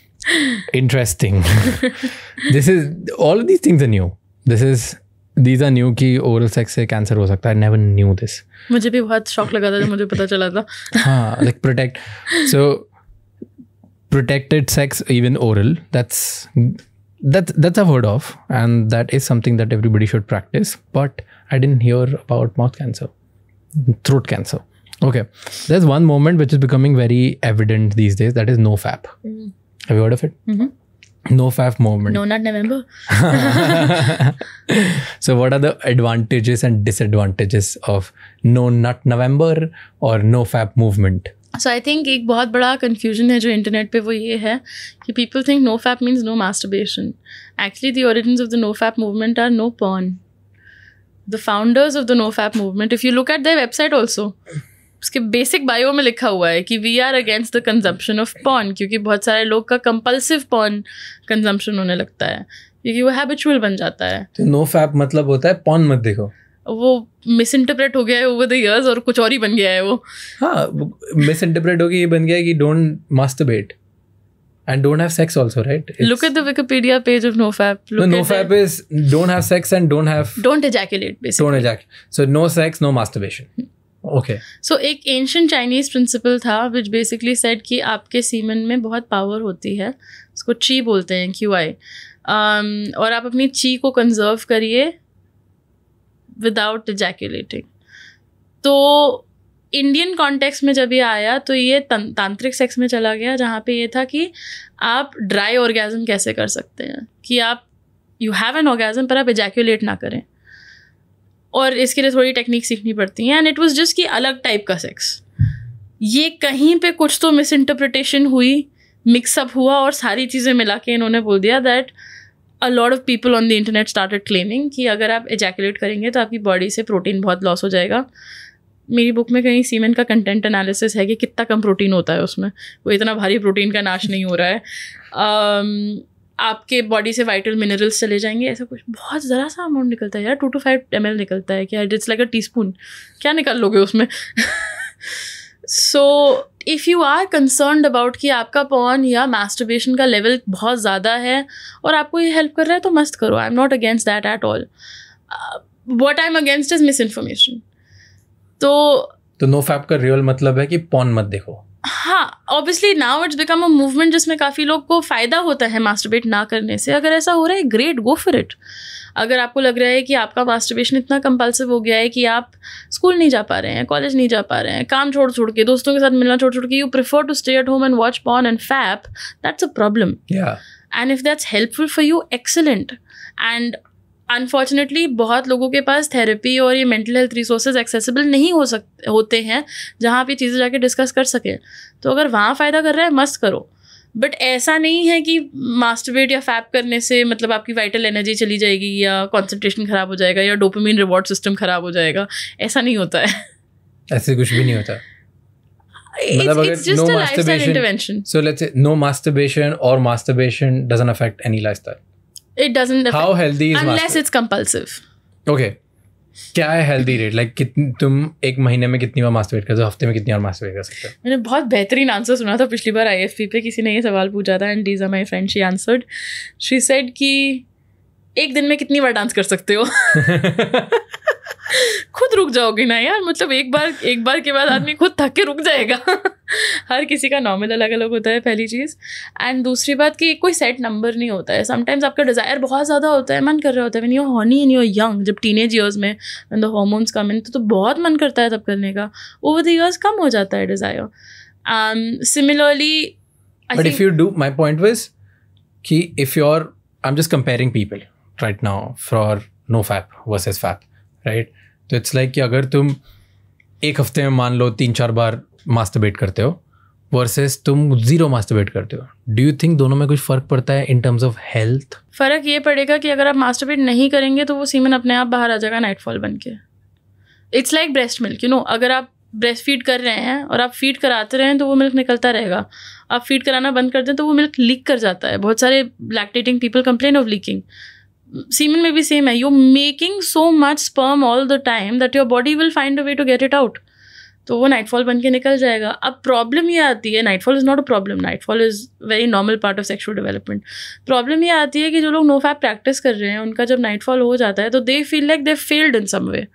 interesting this is all of these things are new this is these are new. कि oral sex से cancer. हो सकता है नेवर न्यू दिस मुझे भी बहुत शौक लगा था जब मुझे पता चला था हाँ that that's a word of, and that is something that everybody should practice. But I didn't hear about mouth cancer, throat cancer. Okay, there's one moment which is becoming very evident these days. That is no Mm. Have you heard of it? Mm-hmm. No faf movement. No, not November. so, what are the advantages and disadvantages of no nut November or no fap movement? So I think एक बहुत बड़ा confusion है जो internet पे वो ये है कि people think no fap means no masturbation actually the origin of the no fap movement are no porn the founders of the no fap movement if you look at the website also उसके basic bio में लिखा हुआ है कि we are against the consumption of porn क्योंकि बहुत सारे लोग का कंपल्सिव पॉन कंजम्पशन होने लगता है क्योंकि वो हैबिचुअल बन जाता है तो नो फैप मतलब होता है पॉन मत देखो वो मिस इंटरप्रेट हो गया है ओवर द इयर्स और कुछ और ही बन गया है वो हाँ मिस इंटरप्रेट हो गया ये बन गया कि don't masturbate and don't have sex also right it's look at the wikipedia page of nofap look no nofap is don't have sex and don't have don't ejaculate basically don't ejaculate so no sex no masturbation okay so एक ancient Chinese principal था which basically set कि आपके semen में बहुत power होती है उसको ची बोलते हैं क्यू आई um, और आप अपनी ची को कंजर्व करिए विदाउट जैक्यूलेटिंग तो इंडियन कॉन्टेक्स्ट में जब ये आया तो ये तांत्रिक सेक्स में चला गया जहाँ पे ये था कि आप ड्राई ऑर्गेजम कैसे कर सकते हैं कि आप यू हैव एन ऑर्गेजम पर आप एजैक्यूलेट ना करें और इसके लिए थोड़ी टेक्निक सीखनी पड़ती हैं एंड इट वॉज जस्ट कि अलग टाइप का सेक्स ये कहीं पे कुछ तो मिस इंटरप्रिटेशन हुई मिक्सअप हुआ और सारी चीज़ें मिला के इन्होंने बोल दिया that a lot of people on the internet started claiming कि अगर आप एजैकुलेट करेंगे तो आपकी बॉडी से प्रोटीन बहुत लॉस हो जाएगा मेरी बुक में कहीं सीमेंट का कंटेंट एनालिसिस है कि कितना कम प्रोटीन होता है उसमें वो इतना भारी प्रोटीन का नाश नहीं हो रहा है um, आपके बॉडी से वाइटल मिनरल्स चले जाएंगे ऐसा कुछ बहुत ज़रा सा अमाउंट निकलता है यार टू टू फाइव एम निकलता है क्या it's like a teaspoon क्या निकाल लोगे उसमें so if you are concern about कि आपका पॉन या मास्टरबेशन का लेवल बहुत ज़्यादा है और आपको ये हेल्प कर रहा है तो मस्त करो I am not against that at all what I am against is misinformation तो तो नो फैप का रियल मतलब है कि पॉन मत देखो हाँ obviously now it's become a movement जिसमें काफ़ी लोग को फ़ायदा होता है मास्टरबेट ना करने से अगर ऐसा हो रहा है ग्रेट गो फॉर इट अगर आपको लग रहा है कि आपका मास्टरबेशन इतना कंपल्सिव हो गया है कि आप स्कूल नहीं जा पा रहे हैं कॉलेज नहीं जा पा रहे हैं काम छोड़ छोड़ के दोस्तों के साथ मिलना छोड़ छोड़ के you prefer to stay at home and watch porn and fap that's a problem and if that's helpful for you excellent and unfortunately बहुत लोगों के पास थेरेपी और ये मेंटल हेल्थ रिसोर्सेज एक्सेसिबल नहीं हो सक होते हैं जहाँ आप ये चीज़ें जाके डिस्कस कर सकें तो अगर वहाँ फ़ायदा कर रहा है मस्त करो बट ऐसा नहीं है कि मास्टरवेट या फैप करने से मतलब आपकी वाइटल एनर्जी चली जाएगी या कॉन्सेंट्रेशन ख़राब हो जाएगा या डोपामिन रिवॉर्ड सिस्टम ख़राब हो जाएगा ऐसा नहीं होता है ऐसे कुछ भी नहीं होता मतलब अगर no masturbation so let's no masturbation और masturbation doesn't affect any lifestyle it doesn't how healthy unless it's compulsive okay क्या है हेल्दी रेट लाइक तुम एक महीने में कितनी बार मास्टरबेट करते हो हफ्ते में कितनी बार मास्टरबेट कर सकते हो मैंने बहुत बेहतरीन आंसर सुना था पिछली बार आईएफपी पे किसी ने ये सवाल पूछा था एंड डीजा my friend she answered she said कि एक दिन में कितनी बार डांस कर सकते हो खुद रुक जाओगे ना यार मतलब एक बार एक बार के बाद आदमी खुद थक के रुक जाएगा हर किसी का नॉर्मल अलग अलग होता है पहली चीज़ एंड दूसरी बात कि कोई सेट नंबर नहीं होता है समटाइम्स आपका डिज़ायर बहुत ज़्यादा होता है मन कर रहा होता है when you horny in your young जब टीन एज ईयर्स में when the hormones come in तो, बहुत मन करता है तब करने का ओवर द ईयर्स कम हो जाता है desire similarly but if you do my point was कि if you are I am just comparing people right now for no fap versus fap right तो इट्स लाइक कि अगर तुम एक हफ्ते में मान लो तीन चार बार मास्टरबेट करते हो वर्सेस तुम जीरो मास्टरबेट करते हो डू यू थिंक दोनों में कुछ फर्क पड़ता है इन टर्म्स ऑफ हेल्थ फर्क ये पड़ेगा कि अगर आप मास्टरबेट नहीं करेंगे तो वो सीमन अपने आप बाहर आ जाएगा नाइटफॉल बन के it's like breast milk you know अगर आप ब्रेस्ट फीड कर रहे हैं और आप फीड कराते रहें तो वो मिल्क निकलता रहेगा आप फीड कराना बंद कर दें तो वो मिल्क लीक कर जाता है बहुत सारे lactating people complain of leaking semen में भी सेम है you making so much sperm all the time that your body will find a way to get it out तो वो नाइटफॉल बन के निकल जाएगा अब प्रॉब्लम ये आती है nightfall is not a problem nightfall is very normal part of sexual development problem ये आती है कि जो लोग नो फैप प्रैक्टिस कर रहे हैं उनका जब नाइटफॉल हो जाता है तो they feel like they failed in some way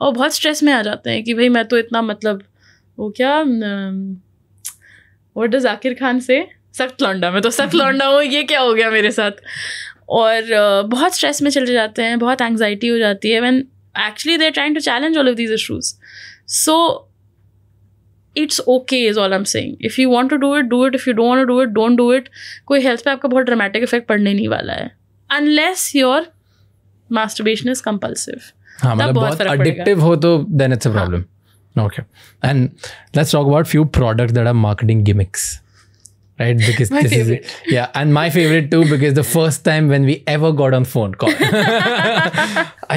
और बहुत स्ट्रेस में आ जाते हैं कि भाई मैं तो इतना मतलब वो क्या वट डज आकिर खान से सख्त लौंडा मैं तो सख्त लौंडा हूँ ये क्या हो गया मेरे साथ और बहुत स्ट्रेस में चले जाते हैं बहुत एंगजाइटी हो जाती है when actually they're trying to challenge all of these issues so it's okay is all I'm saying if you want to do it do it if you don't do it don't do it कोई health पे आपका बहुत dramatic effect पड़ने नहीं वाला है unless your masturbation is compulsive हाँ मतलब बहुत हो तो then it's a problem okay and let's talk about few product that are marketing gimmicks right? Because my this favorite. is it. Yeah, and my favorite too because the first time when we ever got on phone call,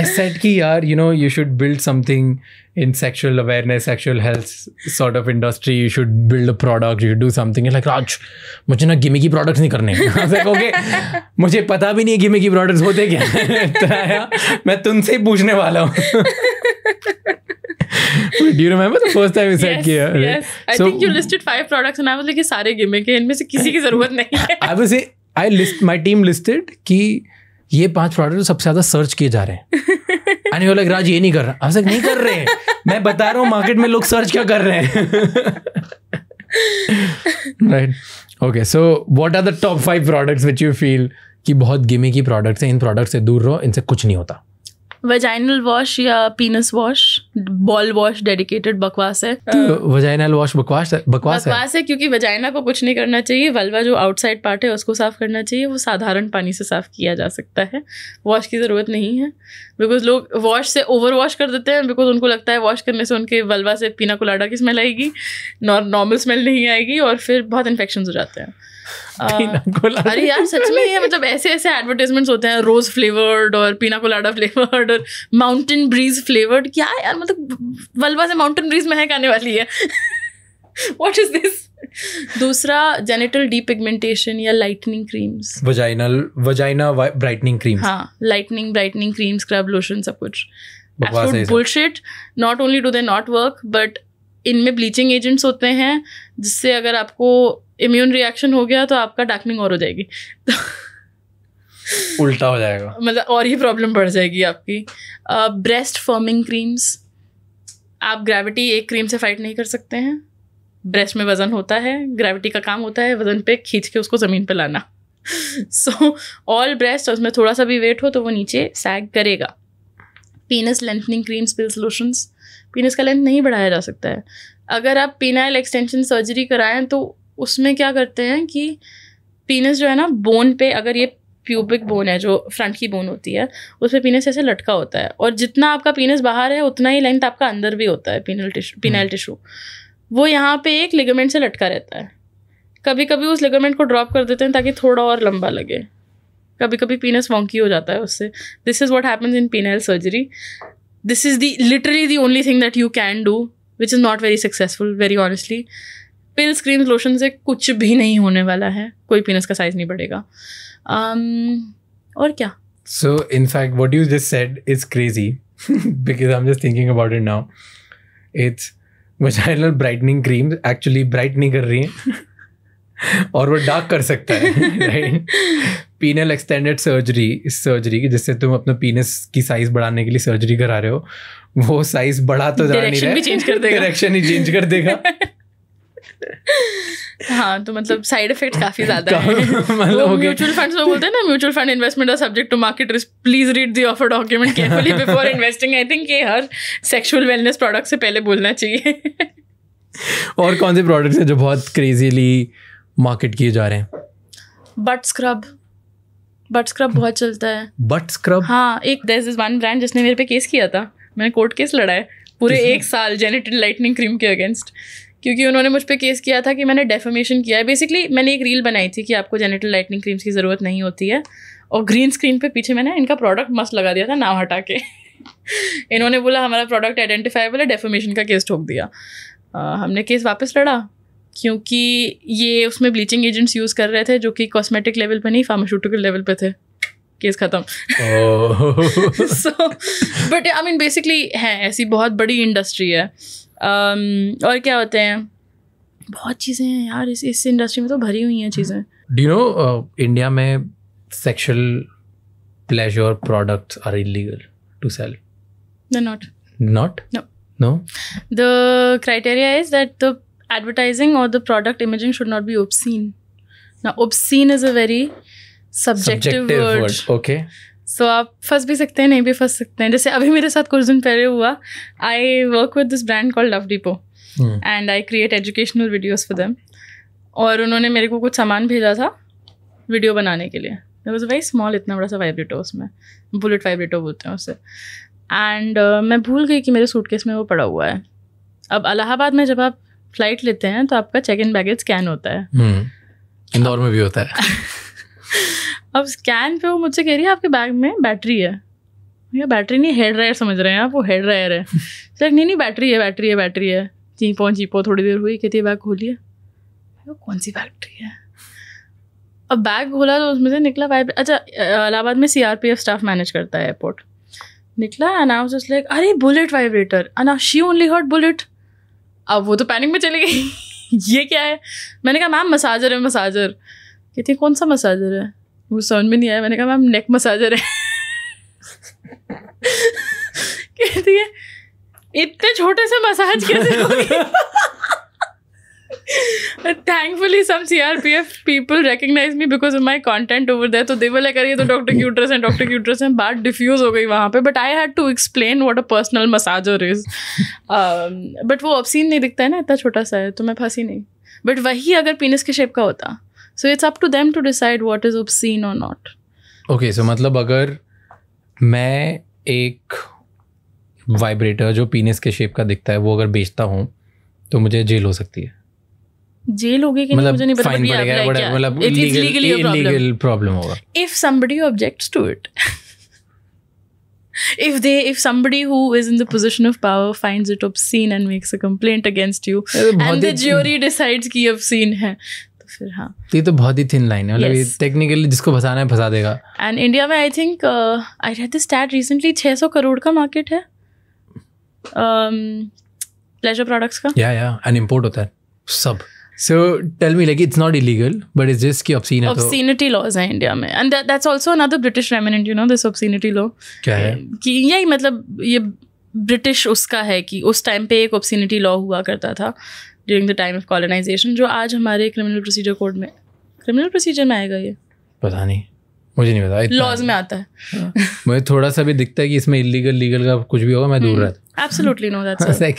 I said, "Ki yaar, you know, you should build something in sexual awareness, sexual health sort of industry. You should build a product. You should do something." You're like Raj, mujhe na gimmicky products nahi karne. I was like, okay, mujhe pata bhi nahi gimmicky products hote kya. Main मैं hi puchne wala hu. do you remember the first time you said yes, gear? Right? Yes. I so, think you listed five products and I was like sare सारे gimmick हैं इनमें से किसी की जरूरत नहीं I was say I list my team listed कि ये पांच प्रोडक्ट सबसे ज्यादा सर्च किए जा रहे हैं. And you like राज ये नहीं कर रहा. I was like नहीं कर रहे हैं. मैं बता रहा हूँ मार्केट में लोग सर्च क्या कर रहे हैं. right. Okay so what are the top five products which you feel कि बहुत गिमी की प्रोडक्ट्स हैं इन प्रोडक्ट्स से दूर रहो इनसे कुछ नहीं होता वजाइनल वॉश या penis wash ball wash dedicated बकवास है वजाइनल तो वॉश बकवास है बकवास है।, है क्योंकि वजाइना को कुछ नहीं करना चाहिए वल्वा जो आउटसाइड पार्ट है उसको साफ करना चाहिए वो साधारण पानी से साफ किया जा सकता है वॉश की ज़रूरत नहीं है बिकॉज लोग वॉश से ओवर वॉश कर देते हैं बिकॉज उनको लगता है वॉश करने से उनके वल्वा से पीना कोलाडा की स्मेल आएगी नॉर्मल स्मेल नहीं आएगी और फिर बहुत इन्फेक्शन हो जाते हैं अरे यार सच में ये मतलब ऐसे ऐसे एडवर्टाइजमेंट्स होते हैं रोज फ्लेवर्ड और पीना कोलाडा फ्लेवर्ड और माउंटेन ब्रीज फ्लेवर्ड क्या यार मतलब वलवा से माउंटेन ब्रीज महक आने वाली है वॉट इज दिस दूसरा जेनिटल डीपिगमेंटेशन या lightening creams vaginal vagina brightening cream हाँ lightening brightening cream scrub lotion सब कुछ bullshit not only do they not work but इनमें ब्लीचिंग एजेंट्स होते हैं जिससे अगर आपको इम्यून रिएक्शन हो गया तो आपका डार्कनिंग और हो जाएगी तो उल्टा हो जाएगा मतलब और ही प्रॉब्लम बढ़ जाएगी आपकी ब्रेस्ट फॉर्मिंग क्रीम्स आप ग्रेविटी एक क्रीम से फाइट नहीं कर सकते हैं ब्रेस्ट में वज़न होता है ग्रेविटी का काम होता है वज़न पे खींच के उसको ज़मीन पे लाना सो ऑल ब्रेस्ट उसमें थोड़ा सा भी वेट हो तो वो नीचे सैग करेगा penis lengthening creams pill solutions penis का लेंथ नहीं बढ़ाया जा सकता है अगर आप पीनाइल एक्सटेंशन सर्जरी कराएं तो उसमें क्या करते हैं कि पीनस जो है ना बोन पे अगर ये प्यूबिक बोन है जो फ्रंट की बोन होती है उस पर पीनस ऐसे लटका होता है और जितना आपका पीनस बाहर है उतना ही लेंथ आपका अंदर भी होता है पीनल टिश्यू पीनल टिश्यू वो यहाँ पे एक लिगामेंट से लटका रहता है कभी कभी उस लिगामेंट को ड्रॉप कर देते हैं ताकि थोड़ा और लंबा लगे कभी कभी पीनस वॉन्की हो जाता है उससे this is what happens in penile surgery this is the literally the only thing that you can do which is not very successful very honestly pills cream lotion से कुछ भी नहीं होने वाला है कोई पीनस का साइज नहीं बढ़ेगा um, और क्या so in fact what you just said is crazy because I am just thinking about it now it's vaginal brightening cream actually bright नहीं कर रही हैं और वो डार्क कर सकता है राइट पीनल एक्सटेंडेड सर्जरी इस सर्जरी की जिससे तुम अपना पीनस की साइज बढ़ाने के लिए सर्जरी करा रहे हो वो साइज बढ़ा तो जा नहीं रहा डायरेक्शन ही चेंज कर देगा हाँ तो मतलब साइड इफेक्ट काफी ज्यादा है मतलब म्यूचुअल फंड्स में बोलते हैं ना mutual fund investment are subject to market risk please read the offer document carefully before investing I think ये हर सेक्सुअल वेलनेस प्रोडक्ट से पहले बोलना चाहिए और कौन से प्रोडक्ट्स हैं जो बहुत क्रेजीली मार्केट किए जा रहे हैं बट स्क्रब बट स्क्रब बहुत चलता है बट स्क्रब हाँ एक दिस इज वन ब्रांड जिसने मेरे पे केस किया था मैंने कोर्ट केस लड़ा है पूरे एक साल जेनेटल लाइटनिंग क्रीम के अगेंस्ट क्योंकि उन्होंने मुझ पर केस किया था कि मैंने डेफोमेशन किया है बेसिकली मैंने एक रील बनाई थी कि आपको जेनेटल लाइटनिंग क्रीम्स की ज़रूरत नहीं होती है और ग्रीन स्क्रीन पे पीछे मैंने इनका प्रोडक्ट मस्त लगा दिया था नाम हटा के इन्होंने बोला हमारा प्रोडक्ट आइडेंटिफाइबल है डेफोमेशन का केस ठोक दिया आ, हमने केस वापस लड़ा क्योंकि ये उसमें ब्लीचिंग एजेंट्स यूज़ कर रहे थे जो कि कॉस्मेटिक लेवल पर नहीं फार्मास्यूटिकल लेवल पर थे केस ख़त्म so but I mean basically है ऐसी बहुत बड़ी इंडस्ट्री है um, और क्या होते हैं बहुत चीज़ें हैं यार इस इस इंडस्ट्री में तो भरी हुई हैं चीज़ें डी नो इंडिया में sexual pleasure products are illegal to sell not not no no the criteria is that the advertising और the product imaging should not be obscene ना obscene is a very subjective word okay so आप फंस भी सकते हैं नहीं भी फंस सकते हैं जैसे अभी मेरे साथ कुछ दिन पहले हुआ I work with this brand call Love Depot and I create educational videos for them और उन्होंने मेरे को कुछ सामान भेजा था वीडियो बनाने के लिए वॉज वेरी स्मॉल इतना बड़ा सा वाइब्रेटो उसमें बुलेट वाइब्रेटो बोलते हैं उससे एंड uh, मैं भूल गई कि मेरे सूटकेस में वो पड़ा हुआ है अब अलाहाबाद में जब आप फ्लाइट लेते हैं तो आपका चेक इन बैगेज स्कैन होता है hmm. इंदौर में भी होता है अब स्कैन पे वो मुझसे कह रही है आपके बैग में बैटरी है भैया बैटरी नहीं हेड रायर समझ रहे हैं आप वो हेड रायर है सर नहीं नहीं बैटरी है बैटरी है बैटरी है चीपो चीपो थोड़ी देर हुई कहती है बैग खोलिए कौन सी बैटरी है अब बैग खोला तो उसमें से निकला वाइब अच्छा इलाहाबाद में सी स्टाफ मैनेज करता है एयरपोर्ट निकला अनाउंस उस लाइक अरे बुलेट वाइब्रेटर अना शी ओनली हॉट बुलेट अब वो तो पैनिक में चली गई ये क्या है मैंने कहा मैम मसाजर है मसाजर कहती है कौन सा मसाजर है वो समझ में नहीं आया मैंने कहा मैम नेक मसाजर है कहती है इतने छोटे से मसाज कैसे thankfully some C R P F people recognize me because of my content over there तो देवल तो है करिए तो डॉक्टर क्यूटरस हैं डॉक्टर क्यूटरस हैं बात डिफ्यूज हो गई वहाँ पर but I had to explain what a personal massager is but वो अपसीन नहीं दिखता है ना इतना छोटा सा है तो मैं फंसी नहीं बट वही अगर पीनस के शेप का होता so it's up to them to decide what is obscene और नॉट ओके सो मतलब अगर मैं एक वाइब्रेटर जो पीनिस के शेप का दिखता है वो अगर बेचता हूँ तो मुझे जेल हो सकती है जेल होगी कि मतलब मुझे नहीं पता मतलब लीगल प्रॉब्लम होगा if somebody objects to it if they if somebody who is in the position of power finds it obscene and makes a complaint against you and the jury decides ki obscene hai फिर हाँ तो ये तो बहुत ही thin line है मतलब yes. Technically जिसको फंसाना है फंसा देगा एंड इंडिया में I think I read this stat recently 600 crore का मार्केट है प्लेजर um, प्रोडक्ट्स का या या एंड इंपोर्ट होता है सब So tell me, like, it's not illegal, but it's just ki obscene obscenity laws in India mein. and that, that's also another British remnant, you know, this obscenity law. क्या है? कि यही मतलब ये British उसका है कि उस टाइम पे एक ऑब्सिनिटी लॉ हुआ करता था during the time of colonization जो आज हमारे क्रिमिनल प्रोसीजर कोड में क्रिमिनल प्रोसीजर में आएगा ये पता नहीं मुझे नहीं पता लॉज में आता है हाँ। मुझे थोड़ा सा भी दिखता है कि इसमें इलीगल लीगल का कुछ भी होगा मैं दूर हम्म। रहता हूँ एब्सोल्युटली नो दैट्स लाइक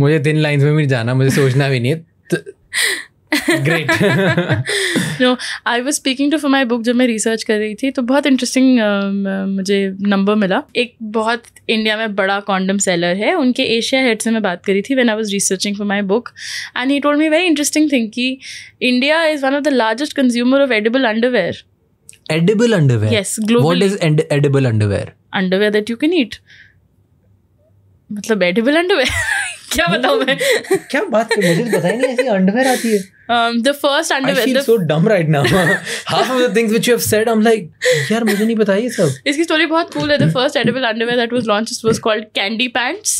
मुझे तीन लाइंस में भी जाना मुझे सोचना भी नहीं है तो- no I was speaking to for my book जब मैं रिसर्च कर रही थी तो बहुत इंटरेस्टिंग um, uh, मुझे नंबर मिला एक बहुत इंडिया में बड़ा कॉन्डम सेलर है उनके एशिया हेड से मैं बात करी थी when I was researching for my book and he told me very interesting thing कि India is one of the largest consumer of edible underwear edible underwear yes globally what is ed- edible underwear underwear that you can eat मतलब edible underwear क्या बताऊं मैं क्या बात कर मुझे बताइए नहीं ऐसी अंडरवेयर आती है um, the first under I feel the, so dumb right now half of the things which you have said I'm like यार मुझे नहीं पता ये सब इसकी स्टोरी बहुत कूल है the first edible underwear that was launched it was called candy pants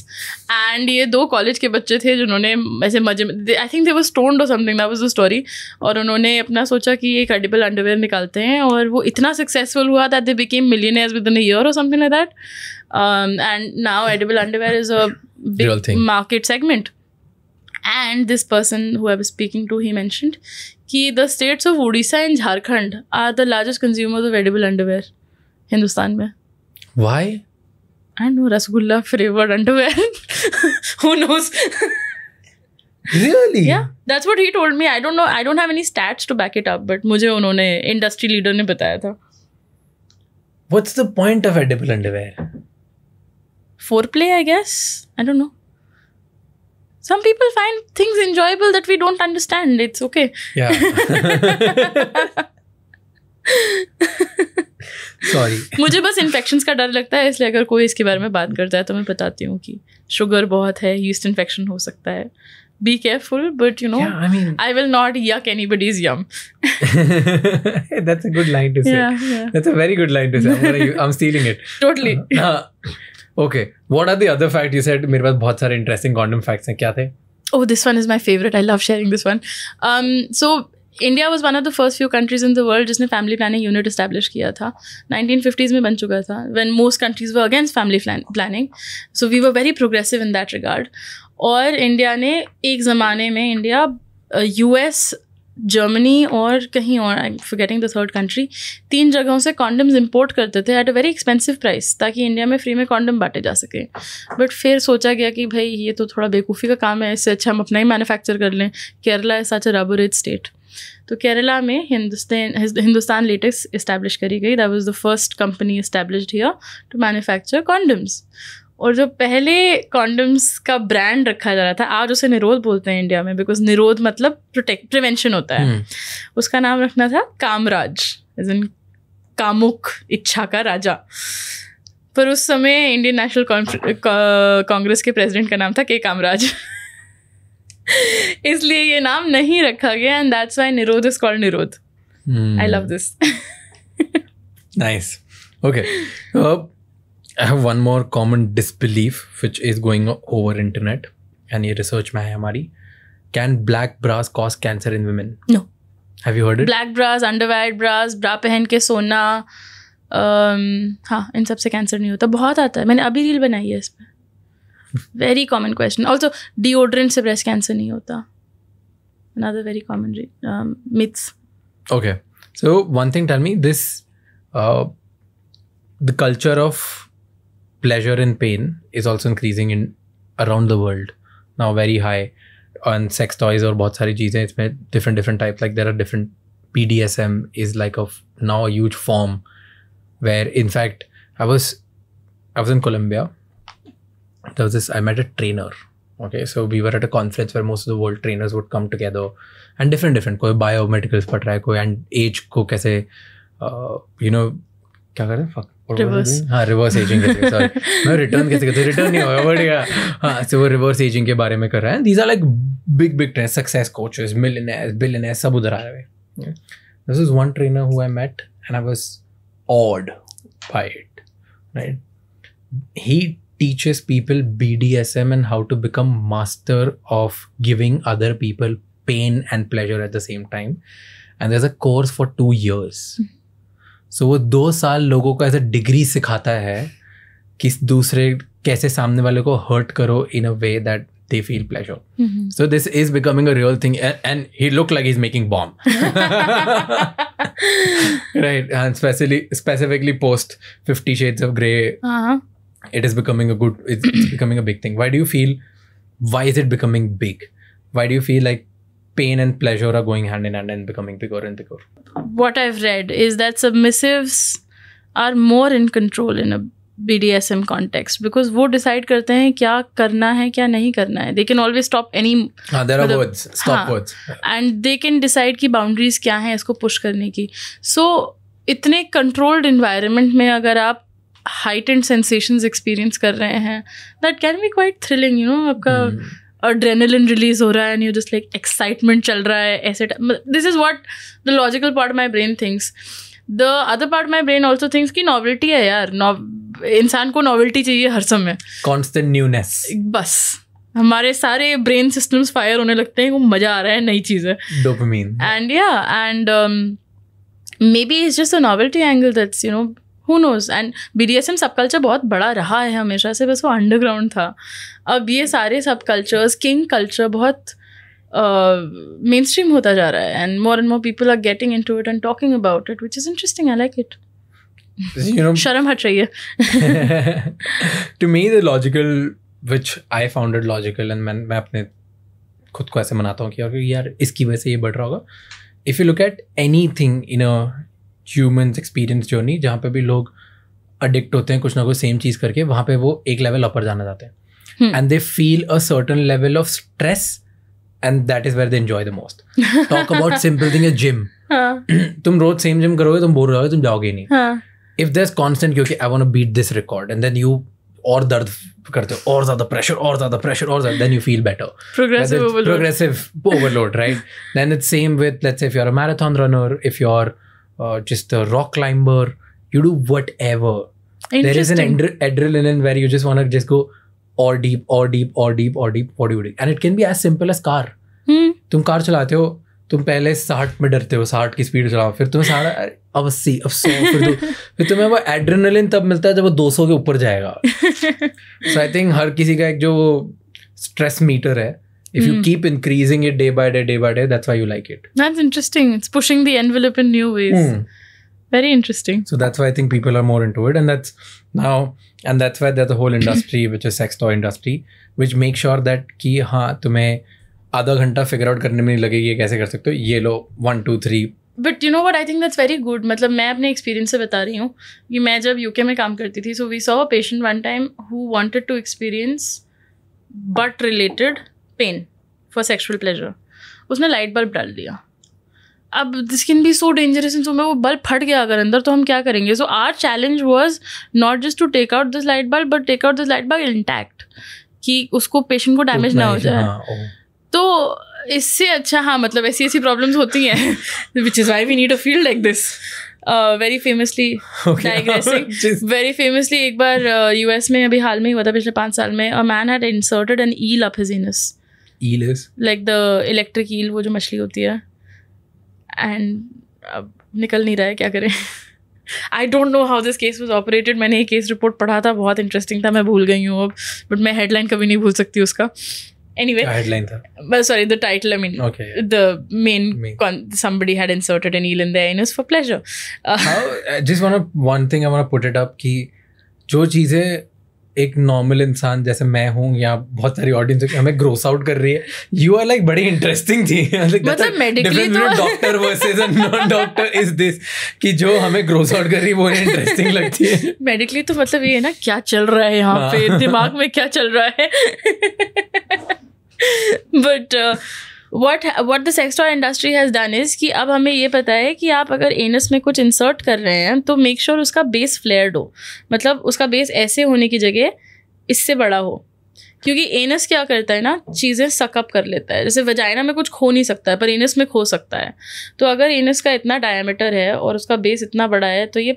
and ये दो कॉलेज के बच्चे थे जिन्होंने ऐसे मजे में I think they was stoned और something that was the story और उन्होंने अपना सोचा कि एक एडिबल अंडरवेयर निकालते हैं और वो इतना सक्सेसफुल हुआ that they became millionaires within a year और something like that and now edible underwear is a big market segment And this person who I was speaking to, he mentioned that the states of Odisha and Jharkhand are the largest consumers of edible underwear Hindustan. Mein. Why? I know rasgulla flavored underwear. Who knows? really? Yeah, that's what he told me. I don't know. I don't have any stats to back it up, but मुझे उन्होंने industry leader ने बताया था. What's the point of edible underwear? Foreplay, I guess. I don't know. some people find things enjoyable that we don't understand. It's okay. Yeah. Sorry मुझे बस infection का डर लगता है इसलिए अगर कोई इसके बारे में बात करता है तो मैं बताती हूँ कि शुगर बहुत है यीस्ट इन्फेक्शन हो सकता है be careful but you know I will not yuck anybody's yum that's a good line to say that's a very good line to say I am stealing it totally okay what are the other fact you said मेरे पास बहुत सारे interesting condom facts हैं क्या थे oh this one is my favourite I love sharing this one um, so India was one of the first few countries in the world जिसने family planning unit establish किया था 1950s में बन चुका था when most countries were against family planning so we were very progressive in that regard और India ने एक ज़माने में इंडिया यू एस जर्मनी और कहीं और I forgetting the third country तीन जगहों से कॉन्डम्स इंपोर्ट करते थे at a very expensive price ताकि इंडिया में फ्री में कॉन्डम बांटे जा सके बट फिर सोचा गया कि भाई ये तो थोड़ा बेवकूफ़ी का काम है इससे अच्छा हम अपना ही मैनुफैक्चर कर लें Kerala is such a rubber state तो केरला में हिंदुस्तान हिंदुस्तान लेटेस्ट इस्टेब्लिश करी गई that was the first company establish here to manufacture condoms और जो पहले कॉन्डम्स का ब्रांड रखा जा रहा था आज उसे निरोध बोलते हैं इंडिया में बिकॉज निरोध मतलब प्रोटेक्ट प्रिवेंशन होता है हम्म। उसका नाम रखना था कामराज एज इन कामुक इच्छा का राजा पर उस समय इंडियन नेशनल कांग्रेस के प्रेसिडेंट का नाम था के कामराज इसलिए ये नाम नहीं रखा गया and that's why Nirodh is called Nirodh I love this nice okay have one more common disbelief which is going over internet and ये रिसर्च में है हमारी can black bras cause cancer in women no have you heard black bras underwear bras bra पहन के सोना um, हाँ इन सब से कैंसर नहीं होता बहुत आता है मैंने अभी रील बनाई है इस पर very common question also deodorant से ब्रेस्ट कैंसर नहीं होता another very common myths okay so one thing tell me this the culture of pleasure in pain is also increasing in around the world now very high on sex toys or bahut sari cheezein isme different different types like there are different BDSM is like of now a huge form where in fact I was I was in Colombia there was this I met a trainer okay so we were at a conference where most of the world trainers would come together and different different कोई biomedicals पढ़ रहा है कोई and age को कैसे uh, you know क्या करें fuck reverse हाँ रिवर्स एजिंग सॉरी मैं रिटर्न कैसे करते रिटर्न नहीं होगा बढ़िया हाँ सो वो रिवर्स एजिंग के बारे में कर रहा है these are like big big train success coaches मिलनेस बिलनेस सब उधर आ रहे हैं this is one trainer who I met and I was awed by it right he teaches people B D S M and how to become master of giving other people pain and pleasure at the same time and and is a course for two years so so, वो दो साल लोगों को as a degree सिखाता है कि दूसरे कैसे सामने वाले को हर्ट करो in a way that they feel pleasure so this is becoming a real thing and he look like is making bomb right specifically post fifty shades of grey it is becoming a good is becoming a big thing why do you feel why is it becoming big why do you feel like pain and pleasure are going hand in hand and becoming bigger and bigger. What I've read is that submissives are more in control in a BDSM context because वो decide करते हैं क्या करना है क्या नहीं करना है they can always stop any हाँ there दे कैन stop हाँ, words and they can decide की boundaries क्या हैं इसको push करने की so, इतने controlled environment में अगर आप हाइट एंड सेंसेशंस एक्सपीरियंस कर रहे हैं that can be quite thrilling you know आपका hmm. एड्रेनलिन रिलीज हो रहा है new you just like excitement चल रहा है ऐसे this is what the logical part of my brain thinks the other part my brain also thinks की novelty है यार इंसान को नॉवल्टी चाहिए हर समय कॉन्स्टेंट न्यूनेस बस हमारे सारे ब्रेन सिस्टम्स फायर होने लगते हैं वो मजा आ रहा है नई चीज़ है एंड या and maybe is just a novelty angle that's you know who knows and B D S M subculture बहुत बड़ा रहा है हमेशा से बस वो अंडरग्राउंड था अब ये सारे सब कल्चर्स किंग कल्चर बहुत मेन uh, स्ट्रीम होता जा रहा है and more and more people are getting into it and talking about it which is interesting I like it शर्म हट रही है to me the logical which I founded logical and मैं मैं अपने खुद को ऐसे मनाता हूँ कि यार इसकी वजह से ये बढ़ रहा होगा if you look at anything in human experience journey जहाँ पे भी लोग अडिक्ट होते हैं कुछ ना कुछ सेम चीज़ करके वहाँ पे वो एक लेवल अपर जाना चाहते हैं and they feel a certain level of stress and that is where they enjoy the most talk about simple thing gym तुम रोज सेम जिम करोगे तुम बोर हो जाओगे तुम जाओगे नहीं इफ देर कॉन्स्टेंट क्योंकि I want beat this record and then you और दर्द करते हो और ज्यादा प्रेशर और ज्यादा प्रेशर और ज्यादा then you feel better progressive overload right then it's same with let's if you are a marathon runner if you are uh, just a rock climber. You do whatever. There is an adre- adrenaline where you just want to just go or deep, or deep, or deep, or deep. What do you do? And it can be as simple as car. Hmm. तुम car चलाते हो तुम पहले साठ में डरते हो साठ की स्पीड चलाओ फिर तुम्हें सारा अब अस्सी अब सौ फिर फिर तुम्हें वो एड्रेनलिन तब मिलता है जब वो दो सौ के ऊपर जाएगा सो आई थिंक हर किसी का एक जो स्ट्रेस मीटर है if mm. you keep increasing it day by day day by day that's why you like it that's interesting it's pushing the envelope in new ways mm. very interesting so that's why i think people are more into it and that's now and that's why there's a whole industry which is sex toy industry which makes sure that ki ha tumhe आधा घंटा figure out करने में नहीं लगेगी कैसे कर सकते हो ये लो one two three but you know what I think that's very good मतलब मैं अपने एक्सपीरियंस से बता रही हूँ कि मैं जब यूके में काम करती थी so we saw a patient one time who wanted to experience butt related pain for sexual pleasure उसने लाइट बल्ब डाल दिया अब द स्किन भी सो डेंजरस इन सो में वो बल्ब फट गया अगर अंदर तो हम क्या करेंगे so our challenge was not just to take out this light bulb but take out this light bulb intact कि उसको पेशेंट को डैमेज ना हो जाए हाँ, तो इससे अच्छा हाँ मतलब ऐसी ऐसी प्रॉब्लम्स होती हैं which is why we need a field like this very famously digressing very famously एक बार यू uh, में अभी हाल में ही हुआ था पिछले पाँच साल में a man had inserted an eel up his anus eel is like the electric eel वो जो मछली होती है एंड अब निकल नहीं रहा है क्या करें I don't know how this case was operated मैंने ये केस रिपोर्ट पढ़ा था बहुत इंटरेस्टिंग था मैं भूल गई हूँ अब बट मैं हेडलाइन कभी नहीं भूल सकती उसका जो चीजें एक नॉर्मल इंसान जैसे मैं हूँ या बहुत सारी ऑडियंस हमें ग्रोस आउट कर रही है यू आर लाइक बड़ी इंटरेस्टिंग थी doctor versus non doctor is this कि जो हमें ग्रोस आउट कर रही है वो इंटरेस्टिंग लगती है मेडिकली तो मतलब ये है ना क्या चल रहा है यहाँ पे हाँ। दिमाग में क्या चल रहा है but uh, what what the sex toy industry has done is कि अब हमें ये पता है कि आप अगर एनस में कुछ इंसर्ट कर रहे हैं तो मेक श्योर sure उसका बेस फ्लेयर्ड हो मतलब उसका बेस ऐसे होने की जगह इससे बड़ा हो क्योंकि एनस क्या करता है ना चीज़ें सकअप कर लेता है जैसे वजाइना में कुछ खो नहीं सकता है पर एनस में खो सकता है तो अगर एनस का इतना डायमीटर है और उसका बेस इतना बड़ा है तो ये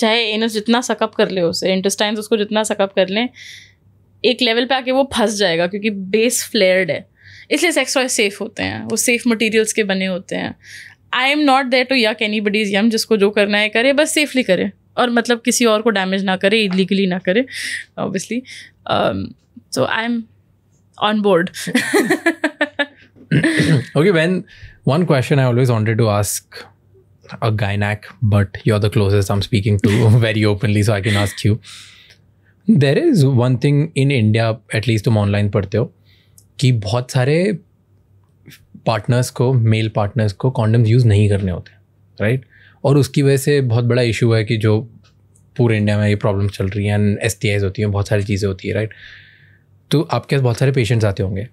चाहे एनस जितना सकअप कर ले उसे इंटस्टाइन उसको जितना सकअप कर लें एक लेवल पे आके वो फंस जाएगा क्योंकि बेस फ्लेयर्ड है इसलिए सेक्स टॉय सेफ होते हैं वो सेफ मटीरियल्स के बने होते हैं I am not that to yuck anybody's yum जिसको जो करना है करे बस सेफली करे और मतलब किसी और को डैमेज ना करे इलीगली ना करे obviously so I am on board okay when one question I always wanted to ask a gynaec but you are the closest I am speaking to very openly so I can ask you there is one thing in India at least तुम online पढ़ते हो कि बहुत सारे partners को male partners को condoms use नहीं करने होते राइट और उसकी वजह से बहुत बड़ा इशू है कि जो पूरे इंडिया में ये प्रॉब्लम चल रही हैं एंड एस होती हैं बहुत सारी चीज़ें होती है राइट तो आपके पास बहुत सारे पेशेंट्स आते होंगे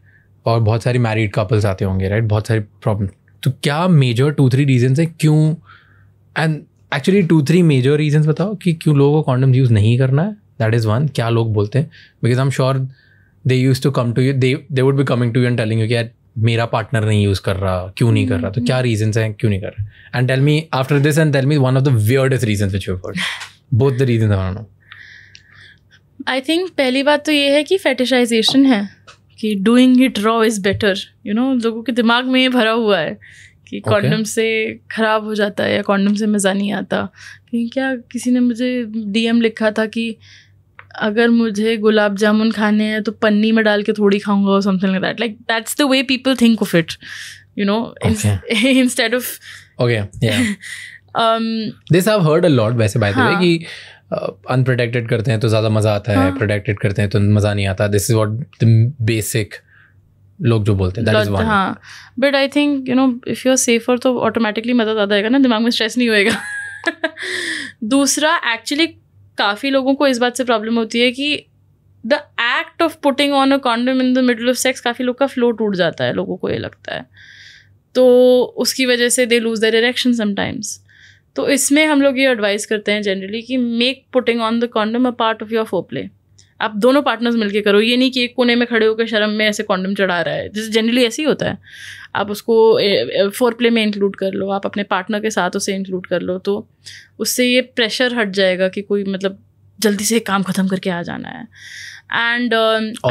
और बहुत सारी मैरिड कपल्स आते होंगे राइट बहुत सारी प्रॉब्लम तो क्या मेजर टू थ्री रीजन्स हैं क्यों and actually two three major reasons बताओ कि क्यों लोगों को कॉन्डम्स यूज़ नहीं करना है दैट इज़ वन क्या लोग बोलते हैं because I am sure they use to come to you they would be coming to you and telling you कि मेरा पार्टनर नहीं यूज़ कर रहा क्यों नहीं कर रहा तो क्या रीजन mm-hmm. है क्यों नहीं कर रहा and tell me after this and tell me one of the weirdest reason which you for both the reason I know I think पहली बात तो ये है कि फेटिशाइजेशन है कि doing it raw is better you know लोगों के दिमाग में ये भरा हुआ है कि कॉन्डम okay. से ख़राब हो जाता है या कॉन्डम से मज़ा नहीं आता कि क्या किसी ने मुझे डीएम लिखा था कि अगर मुझे गुलाब जामुन खाने हैं तो पन्नी में डाल के थोड़ी खाऊंगा और something like that like that's the way people think of it you know instead of okay this have heard a lot वैसे बाय द वे कि अनप्रोटेक्टेड uh, करते हैं तो ज़्यादा मज़ा आता है प्रोटेक्टेड हाँ। करते हैं तो मज़ा नहीं आता this is what the basic लोग जो बोलते हैं but I think you know if you are safer तो ऑटोमेटिकली मज़ा ज़्यादा आएगा ना दिमाग में स्ट्रेस नहीं होएगा दूसरा एक्चुअली काफ़ी लोगों को इस बात से प्रॉब्लम होती है कि the act of putting on a condom in the middle of sex काफ़ी लोग का फ्लो टूट जाता है लोगों को ये लगता है तो उसकी वजह से they lose the erection sometimes तो इसमें हम लोग ये एडवाइस करते हैं जनरली कि make putting on the condom a part of your foreplay आप दोनों पार्टनर्स मिलके करो ये नहीं कि एक कोने में खड़े होकर शर्म में ऐसे कॉन्डम चढ़ा रहा है जैसे जनरली ऐसे ही होता है आप उसको फोर प्ले में इंक्लूड कर लो आप अपने पार्टनर के साथ उसे इंक्लूड कर लो तो उससे ये प्रेशर हट जाएगा कि कोई मतलब जल्दी से काम खत्म करके आ जाना है एंड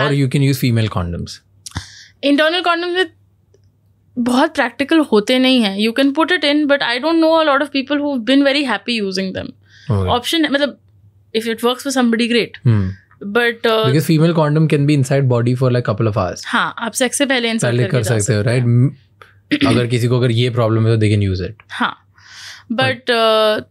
और you can use female condoms internal condoms बहुत प्रैक्टिकल होते नहीं हैं you can put it in but I don't know a lot of people who been very happy using them option मतलब if it work for somebody great but female condom can be inside body for like couple of hours हाँ आप sex से पहले पहले कर सकते हो right अगर किसी को अगर ये प्रॉब्लम है तो दे कैन यूज इट हाँ बट uh,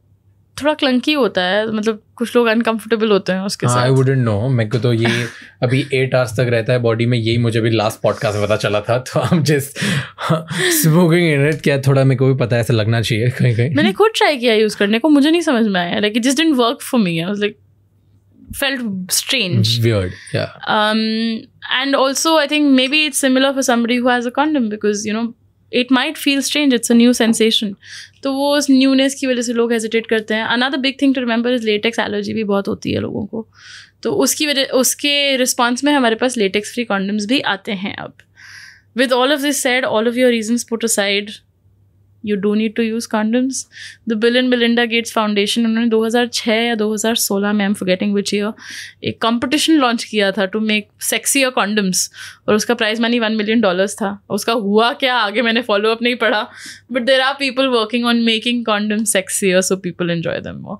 थोड़ा क्लंकी होता है मतलब कुछ लोग अनकंफर्टेबल होते हैं उसके हाँ, साथ आई वुडेंट नो मेरे को तो ये अभी एट आवर्स तक रहता है बॉडी में यही मुझे अभी लास्ट पॉडकास्ट में पता चला था तो हम जस्ट स्मोकिंग इनट क्या थोड़ा मेरे को भी पता है ऐसा लगना चाहिए कहीं कहीं मैंने खुद ट्राई किया यूज़ करने को मुझे नहीं समझ में आया like it just didn't work for me I was like felt strange. Weird, yeah. Um, and also, I think maybe it's similar for somebody who has a condom because you know it might feel strange. It's a new sensation. तो वो उस newness की वजह से लोग hesitate करते हैं another big thing to remember is latex allergy भी बहुत होती है लोगों को तो उसकी वजह उसके रिस्पॉन्स में हमारे पास लेटेक्स फ्री कॉन्डम्स भी आते हैं अब with all of this said all of your reasons put aside you do need to use condoms the Bill and Melinda Gates Foundation उन्होंने 2006 या 2016 में am am forgetting which year एक competition launch किया था टू मेक सेक्सी और condoms और उसका price money one million dollars था उसका हुआ क्या आगे मैंने फॉलोअप नहीं पढ़ा but there are people working on making condoms sexy so people enjoy them more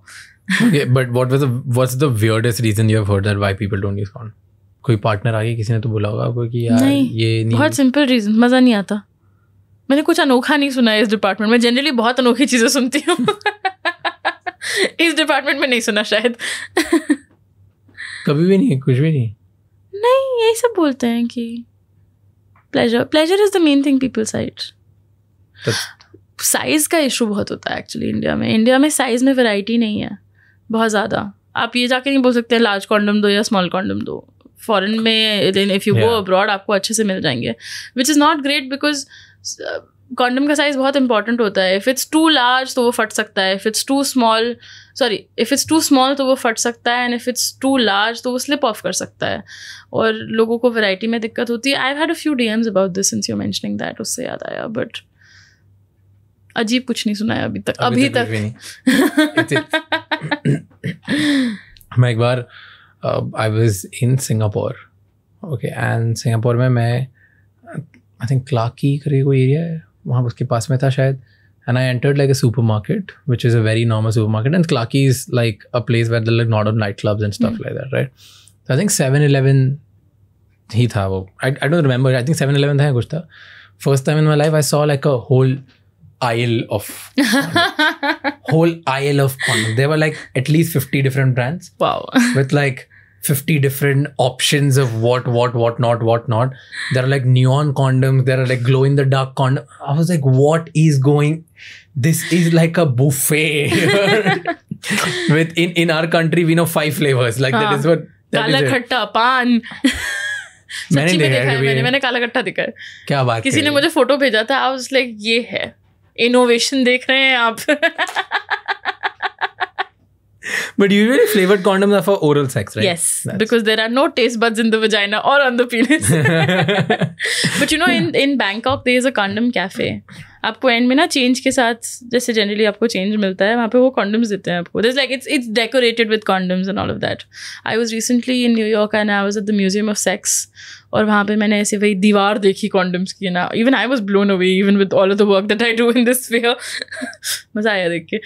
okay but what was the what's the weirdest reason you have heard that why people don't कोई partner आ गया किसी ने तो बोला होगा आपको कि यार नहीं, ये नहीं बहुत सिंपल रीजन मजा नहीं आता मैंने कुछ अनोखा नहीं सुना है इस डिपार्टमेंट में जनरली बहुत अनोखी चीज़ें सुनती हूँ इस डिपार्टमेंट में नहीं सुना शायद कभी भी नहीं कुछ भी नहीं नहीं यही सब बोलते हैं कि pleasure pleasure is the main thing people side size का इशू बहुत होता है एक्चुअली इंडिया में इंडिया में साइज़ में वैरायटी नहीं है बहुत ज़्यादा आप ये जाके नहीं बोल सकते लार्ज कॉन्डम दो या स्मॉल कॉन्डम दो फॉरेन में इफ़ यू गो अब्रॉड आपको अच्छे से मिल जाएंगे which is not great because condom का साइज बहुत इंपॉर्टेंट होता है इफ़ इट्स टू लार्ज तो वो फट सकता है if it's too small sorry if it's too small तो वो फट सकता है and if it's too large तो वो स्लिप ऑफ कर सकता है और लोगों को वैरायटी में दिक्कत होती है I had a few DMs about this since you mentioning that उससे याद आया बट अजीब कुछ नहीं सुनाया अभी तक अभी, अभी तक, तक नहीं। मैं एक बार I was in Singapore okay and Singapore में मैं आई थिंक क्लाकी करके कोई एरिया है वहाँ उसके पास में था शायद and I entered like a supermarket which is a very normal supermarket and Clarke Quay is like a place where like not of night clubs and stuff like that right I think Seven Eleven ही था वो I I don't remember I think Seven Eleven था कुछ था first time in my life I saw like a whole aisle of whole aisle of there like at least fifty different brands with like 50 different options of what, what, what not, what not. There are like neon condoms, there are like glow in the dark condoms. I was like, what is going? This is like a buffet. With in, in our country, we know five flavors. Like that is what. That Kala khatta, pan. मैंने देखा है मैंने मैंने काला कट्टा देखा है क्या बात किसी ने मुझे फोटो भेजा था आई वाज लाइक ये है इनोवेशन देख रहे हैं आप but usually flavored condoms are for oral sex, right? Yes, That's... because there are no taste buds in the vagina or on the penis. but you know, in in Bangkok there is a condom cafe. आपको end में ना change के साथ जैसे generally आपको change मिलता है वहाँ पे वो कॉन्डम्स देते हैं आपको this like it's it's decorated with condoms and all of that I was recently in New York and I was at the Museum of Sex और वहाँ पे मैंने ऐसे वही दीवार देखी कॉन्डम्स की ना even I was blown away even with all of the work that I do in this way मज़ा आया देख के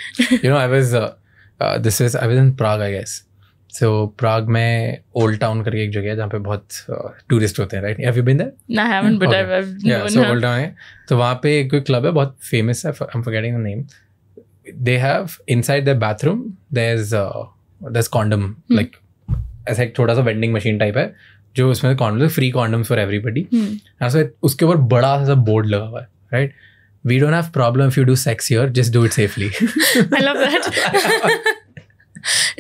you know I was this is I in Prague I guess so Prague में Old town करके एक जगह है जहाँ पे बहुत टूरिस्ट uh, होते हैं right have you been there I haven't but I have so Old Town है तो वहाँ पे कोई क्लब है बहुत फेमस है I am forgetting the name they have inside the bathroom there is there condom like ऐसा एक थोड़ा सा वेंडिंग मशीन टाइप है जो उसमें condom free condoms for everybody उसके ऊपर बड़ा सा बोर्ड लगा हुआ है right right? we don't have problem if you do sex here just do it safely i love that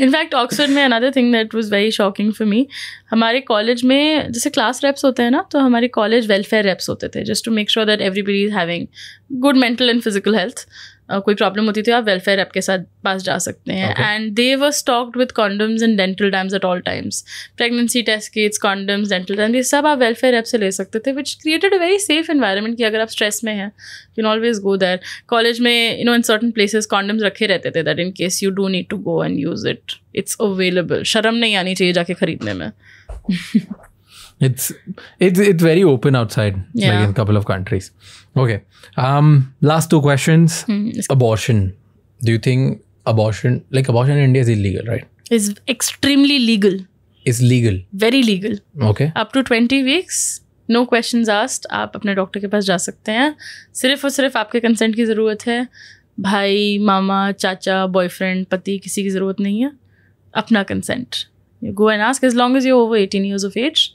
in fact Oxford में another thing that was very shocking for me हमारे college में जैसे class wraps होते हैं ना तो हमारे college welfare reps होते थे just to make sure that everybody is having good mental and physical health Uh, कोई प्रॉब्लम होती थी तो आप वेलफेयर ऐप के साथ पास जा सकते हैं and they were stocked with condoms and dental dams at all times pregnancy test kits condoms dental dams ये सब आप वेलफेयर ऐप से ले सकते थे which created a very safe environment कि अगर आप स्ट्रेस में हैं you can always go there college में you know in certain places condoms रखे रहते थे that in case you do need to go and use it it's available शर्म नहीं आनी चाहिए जाके खरीदने में it's it's it's very open outside yeah. like in a couple of countries Okay. Um, last two questions. Mm, abortion. Do you think abortion, like abortion in India, is illegal, right? Is extremely legal. Is legal. Very legal. Okay. Up to twenty weeks no question asked आप अपने doctor के पास जा सकते हैं सिर्फ और सिर्फ आपके कंसेंट की ज़रूरत है भाई मामा चाचा बॉयफ्रेंड पति किसी की ज़रूरत नहीं है अपना consent go and ask as long as you over eighteen years of age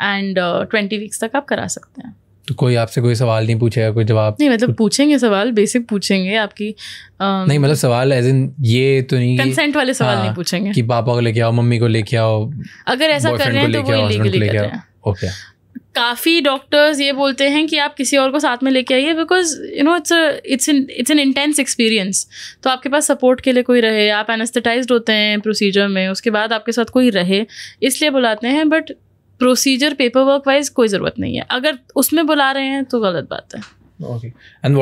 and twenty weeks तक आप करा सकते हैं तो कोई आपसे कोई सवाल नहीं पूछेगा कोई जवाब नहीं मतलब पूछेंगे सवाल बेसिक पूछेंगे आपकी आ, नहीं मतलब सवाल एज इन ये तो नहीं कंसेंट वाले सवाल हाँ, नहीं पूछेंगे कि पापा को लेके आओ मम्मी को लेके आओ अगर ऐसा कर रहे हैं तो वो इलीगली कर रहे हैं ओके काफ़ी डॉक्टर्स ये बोलते हैं कि आप किसी और को साथ में लेके आइए because you know it's it's it's an intense experience तो आपके पास सपोर्ट के लिए कोई रहे आप एनेस्थेटाइज होते हैं प्रोसीजर में उसके बाद आपके साथ कोई रहे इसलिए बुलाते हैं but procedure paperwork wise कोई जरूरत नहीं है अगर उसमें बुला रहे हैं तो गलत बात है इन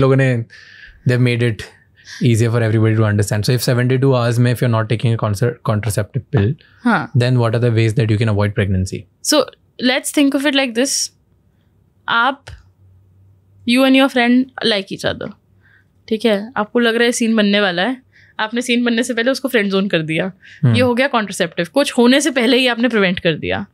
लोगों ने easier for everybody to understand. So if 72 hours may, if you're not taking a concert, contraceptive pill, huh. then what are the ways that you can avoid pregnancy? So let's think of it like this. आप you and your friend like each other ठीक है आपको लग रहा है scene बनने वाला है आपने सीन बनने से पहले उसको फ्रेंड जोन कर दिया hmm. ये हो गया कॉन्ट्रसेप्टिव कुछ होने से पहले ही आपने प्रिवेंट कर दिया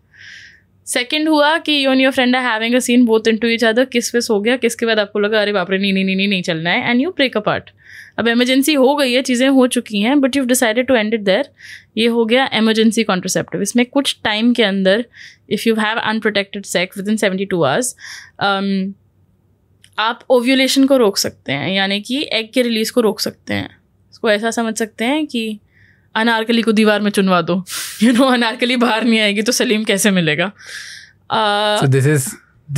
सेकंड हुआ कि you and your friend are having a scene both into each other किस पे हो गया किसके बाद आपको लगा अरे बाप रे नहीं नहीं नहीं नहीं चलना है एंड यू ब्रेक अप आर्ट अब इमरजेंसी हो गई है चीज़ें हो चुकी हैं but you decided to end it there ये हो गया एमरजेंसी कॉन्ट्रोसेप्टिव इसमें कुछ टाइम के अंदर if you have unprotected sex within seventy two hours आप ओव्यूलेशन को रोक सकते हैं यानी कि एग के रिलीज़ को रोक सकते हैं इसको ऐसा समझ सकते हैं कि अनारकली को दीवार में चुनवा दो यू नो अनारकली बाहर नहीं आएगी तो सलीम कैसे मिलेगा this is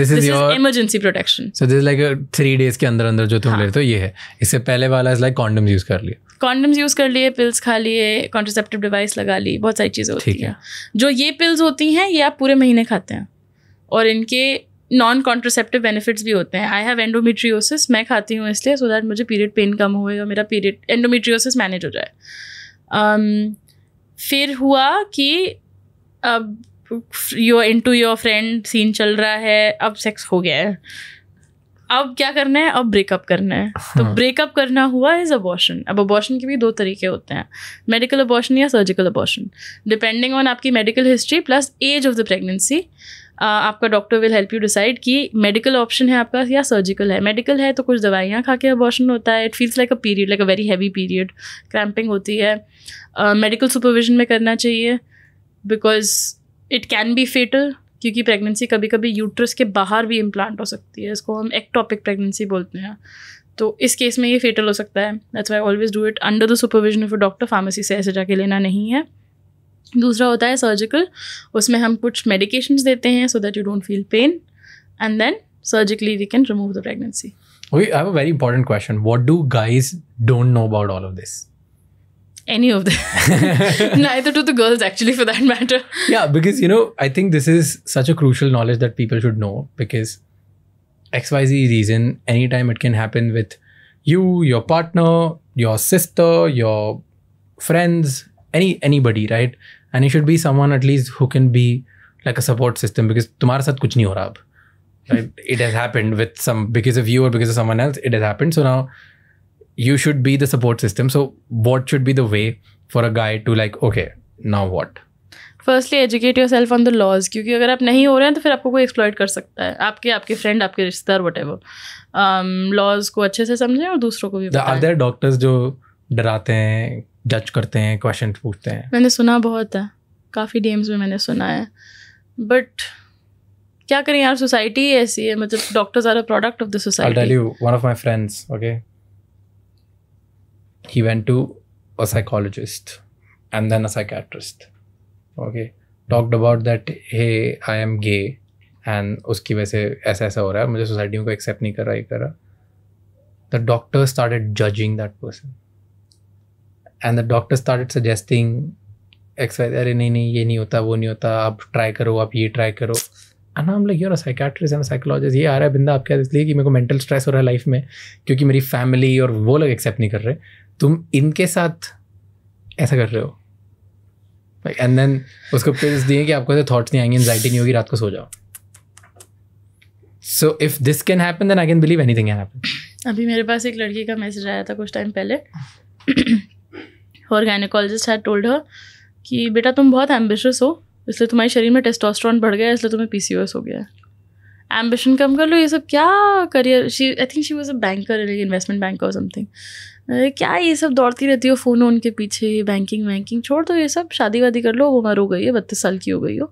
this is your emergency protection so this like three days के अंदर अंदर जो तुम हाँ. ले तो ये है इससे पहले वाला इज लाइक कॉन्डम्स यूज कर लिए कॉन्डम्स यूज़ कर लिए पिल्स खा लिए कॉन्ट्रोसेप्टिव डिवाइस लगा ली बहुत सारी चीज़ें होती हैं है। जो ये पिल्स होती हैं ये आप पूरे महीने खाते हैं और इनके नॉन कॉन्ट्रोसेप्टिव बेनिफिट्स भी होते हैं आई हैव एंडोमीट्रियोसिस मैं खाती हूँ इसलिए सो दैट मुझे पीरियड पेन कम हुए और मेरा पीरियड एंडोमीट्रियोसिस मैनेज हो जाए Um, फिर हुआ कि अब you're into your friend scene चल रहा है अब सेक्स हो गया है अब क्या करना है अब ब्रेकअप करना है तो ब्रेकअप हाँ। करना हुआ इज अबॉर्शन अब अबॉर्शन के भी दो तरीके होते हैं मेडिकल अबॉर्शन या सर्जिकल अबॉर्शन डिपेंडिंग ऑन आपकी medical history plus age of the pregnancy आपका doctor will help you decide कि मेडिकल ऑप्शन है आपका या सर्जिकल है मेडिकल है तो कुछ दवाइयाँ खा के अबॉर्शन होता है it feels like a period like a very heavy period cramping होती है मेडिकल uh, सुपरविजन में करना चाहिए because it can be fatal क्योंकि प्रेगनेंसी कभी कभी यूट्रस के बाहर भी इम्प्लांट हो सकती है इसको हम एक्टॉपिक प्रेगनेंसी बोलते हैं तो इस केस में ये फेटल हो सकता है that's why always do it under the supervision of a doctor pharmacy से ऐसे जाके लेना नहीं है दूसरा होता है सर्जिकल उसमें हम कुछ मेडिकेशंस देते हैं so that you don't feel pain and then surgically we can remove the pregnancy very important question what do guys don't know about all of this any of them. Neither do the girls, actually, for that matter. Yeah, because, you know, I think this is such a crucial knowledge that people should know because XYZ reason, anytime it can happen with you, your partner, your sister, your friends, any anybody, right? And you should be someone at least who can be like a support system because तुम्हारे साथ कुछ नहीं हो रहा अब. Right? it has happened with some because of you or because of someone else. It has happened. So now you should be the support system. So, what should be the way for a guy to like, okay, now what? Firstly educate yourself on the laws क्योंकि अगर आप नहीं हो रहे हैं तो फिर आपको कोई एक्सप्लॉयट कर सकता है आपके आपके फ्रेंड आपके रिश्तेदार वट एवर लॉज को अच्छे से समझें और दूसरों को भी अदर डॉक्टर्स जो डराते हैं जज करते हैं क्वेश्चन पूछते हैं मैंने सुना बहुत है काफ़ी डेम्स में मैंने सुना है बट क्या करें यार सोसाइटी ऐसी है मतलब doctors are a product of the society one of friends okay he went to a psychologist and then a psychiatrist okay talked about that hey i am gay and उसकी वजह से ऐसा ऐसा हो रहा है मुझे सोसाइटी को एक्सेप्ट नहीं कर रहा ये कर रहा the doctor started judging that person and the doctor started suggesting exercise अरे नहीं नहीं ये नहीं होता वो नहीं होता आप ट्राई करो आप ये ट्राई करो एंड हम लाइक यार साइकेट्रिस्ट एंड साइकोलॉजिस्ट ये आ रहा है बिंदा आप क्या इसलिए कि मेरे को मेंटल स्ट्रेस हो रहा है लाइफ में क्योंकि मेरी फैमिली और वो लोग एक्सेप्ट नहीं कर रहे तुम इनके साथ ऐसा कर रहे हो एंड देन उसको पिल्स दिए कि आपको थॉट्स नहीं आएंगे एनजाइटी नहीं होगी रात को सो जाओ so if this can happen then I can believe anything can happen अभी मेरे पास एक लड़की का मैसेज आया था कुछ टाइम पहले और गायनोकोलॉजिस्ट है टोल्ड हर कि बेटा तुम बहुत एम्बिशियस हो इसलिए तुम्हारे शरीर में टेस्टोस्ट्रॉन बढ़ गया इसलिए तुम्हें पीसीओएस हो गया एम्बिशन कम कर लो ये सब क्या career she I think she was a banker investment banker something क्या ये सब दौड़ती रहती हो फ़ोन ओन के पीछे बैंकिंग वैंकिंग छोड़ दो तो ये सब शादी वादी कर लो वो उम्र हो गई है बत्तीस साल की हो गई हो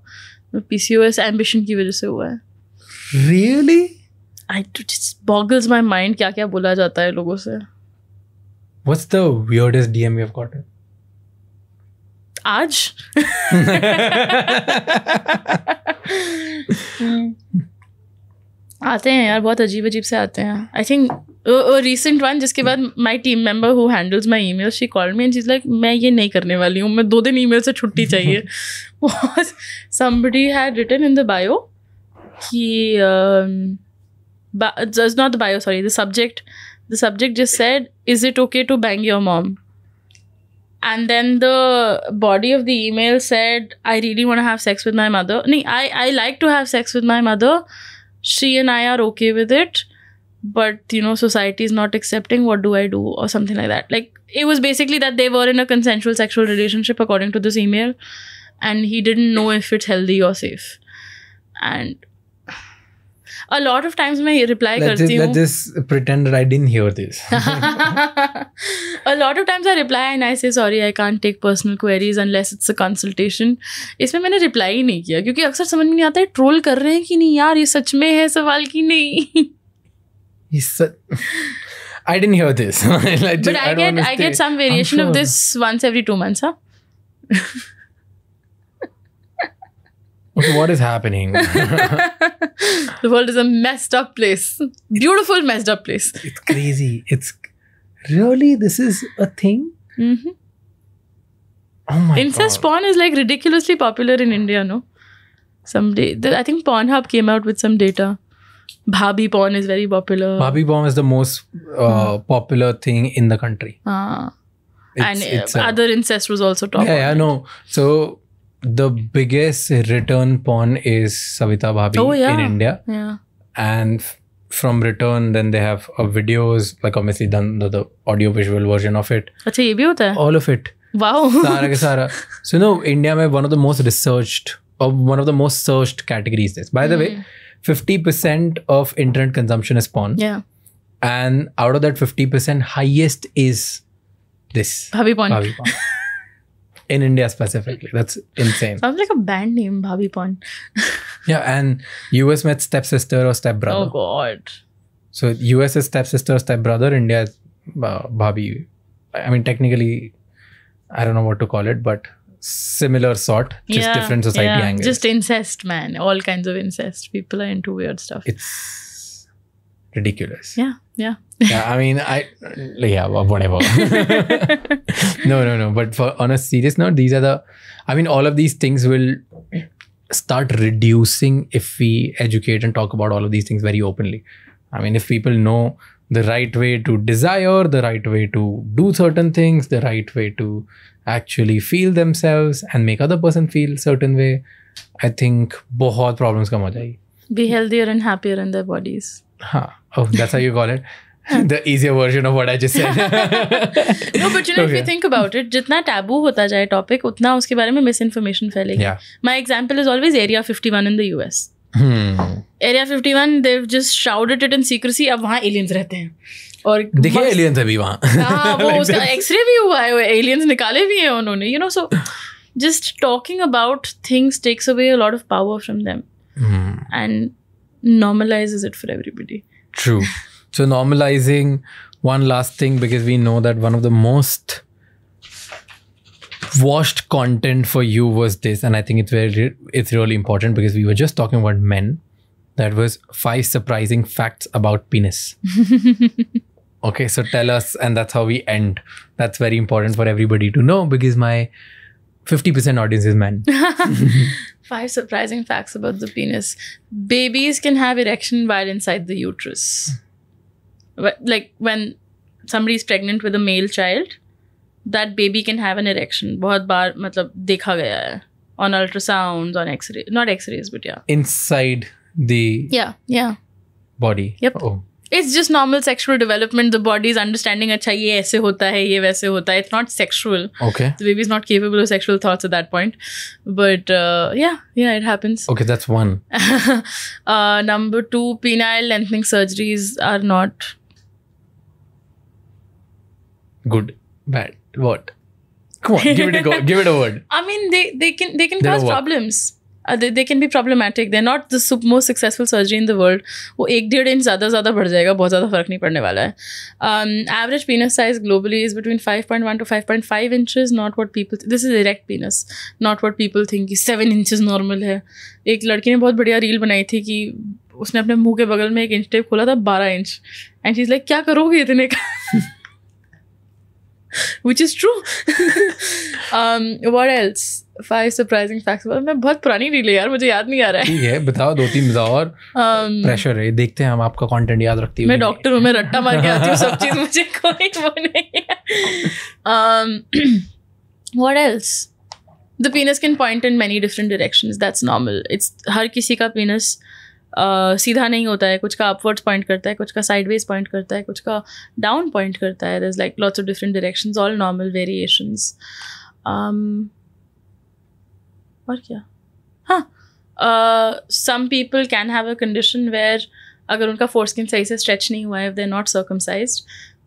P C O S ambition की वजह से हुआ है really I too boggles my mind क्या क्या बोला जाता है लोगों से What's the weirdest DM you've gotten? आज आते हैं यार बहुत अजीब अजीब से आते हैं आई थिंक रिसेंट वन जिसके बाद my team member who handles my email she call me and she's like मैं ये नहीं करने वाली हूँ मैं दो दिन ई मेल से छुट्टी चाहिए somebody had written in the bio कि is not the bio sorry the subject the subject जिस said is it okay to bang your mom and then the body of the email said I really want have sex with my mother नहीं I I like to have sex with my mother she and I are okay with it but you know society is not accepting what do i do or something like that like it was basically that they were in a consensual sexual relationship according to this email and he didn't know if it's healthy or safe and a lot of times my reply let's करती let Let's just pretend that I didn't hear this. a lot of times I reply and I say sorry I can't take personal queries unless it's a consultation. Is my मैंने reply ही नहीं किया क्योंकि अक्सर समझ में नहीं आता है ट्रोल कर रहे He's such. I didn't hear this. I just, but I, I get I get some variation sure. of this once every two months, huh? okay, what is happening? the world is a messed up place. Beautiful messed up place. It's crazy. It's really this is a thing. Mm-hmm. Oh my Incest God. porn is like ridiculously popular in India, no? Someday, I think Pornhub came out with some data Bhabi porn is very popular. Bhabi porn is the most uh, mm. popular thing in the country. Ah. It's, and it's other a, incest was also talked Yeah, I know. So the biggest return porn is Savita Bhabhi oh, yeah. in India. Yeah. And from return, then they have uh, videos, like obviously done the, the audio visual version of it. Achha, bhi hota hai? All of it. Wow. सारा के सारा. So you know, India में one of the most researched uh, one of the most searched categories is. By the hmm. way, 50% of internet consumption is porn. Yeah. And out of that 50%, highest is this. Bhabi porn. porn. in India specifically. That's insane. Sounds like a band name, Bhabi porn. yeah, and US met stepsister or stepbrother. Oh, God. So US is stepsister or stepbrother, India is uh, I mean, technically, I don't know what to call it, but similar sort, just yeah, different society yeah. Angles. Just incest, man. All kinds of incest. People are into weird stuff. It's ridiculous. Yeah, yeah. yeah, I mean, I yeah, whatever. no, no, no. But for on a serious note, these are the. I mean, all of these things will start reducing if we educate and talk about all of these things very openly. I mean, if people know the right way to desire, the right way to do certain things, the right way to actually feel themselves and make other person feel certain way i think bahut problems kam ho jayegi be healthier and happier in their bodies huh. oh that's how you call it the easier version of what I just said. no, but you know, okay. if you think about it, जितना taboo होता जाए topic, उतना उसके बारे में misinformation information फैलेगी my example is always Area fifty one in the U S Area 51, hmm. they've just shrouded it in secrecy. अब वहाँ एलियंस रहते हैं और दिखे एलियन थे भी वहाँ हाँ वो उसका एक्सरे भी हुआ है एलियंस निकाले भी हैं उन्होंने you know so just talking about things takes away a lot of power from them hmm. and normalizes it for everybody. True. so, normalizing one last thing because we know that one of the most washed content for you was this and i think it's very it's really important because we were just talking about men that was five surprising facts about penis Okay, so tell us, and that's how we end. That's very important for everybody to know because my 50% audience is men. Five surprising facts about the penis. Babies can have erection while inside the uterus. Like when somebody is pregnant with a male child, that baby can have an erection. बहुत बार मतलब देखा गया है on ultrasounds, on X-ray, not X-rays, but yeah. Inside the yeah yeah body. Yep. Oh. It's just normal sexual development the body is understanding अच्छा ये ऐसे होता है ये वैसे होता है it's not sexual okay the baby is not capable of sexual thoughts at that point but yeah yeah it happens okay that's one number two penile lengthening surgeries are not good bad what come on give it a go give it a word i mean they they can they can They're cause problems they, they can भी problematic they not the most successful surgery in the world वो एक डेढ़ inch ज़्यादा ज़्यादा बढ़ जाएगा बहुत ज़्यादा फर्क नहीं पड़ने वाला है average penis size globally is between five point one to five point five inches not what people this is direct penis not what people think कि सेवन इंचज नॉर्मल है एक लड़की ने बहुत बढ़िया रील बनाई थी कि उसने अपने मुंह के बगल में एक इंच टेप खोला था बारह इंच एंड चीज़ लाइक क्या करोगे इतने का which is true what else five surprising facts मैं बहुत पुरानी रील है यार मुझे याद नहीं आ रहा है ठीक है बताओ दो तीन बताओ और प्रेशर um, है देखते हैं हम आपका कंटेंट याद रखती हूँ मैं डॉक्टर हूँ मैं रट्टा मार के आती हूँ सब चीज़ मुझे कोई वो नहीं है what else the penis can point in many different directions that's normal it's हर किसी का पीनस penis सीधा नहीं होता है कुछ का अपवर्ड्स पॉइंट करता है कुछ का साइडवेज पॉइंट करता है कुछ का डाउन पॉइंट करता है there like lots of different direction all normal variations और क्या हाँ some people can have a condition where अगर उनका फोर स्किन सही से स्ट्रेच नहीं हुआ है इफ़ दे नॉट सर्कमसाइज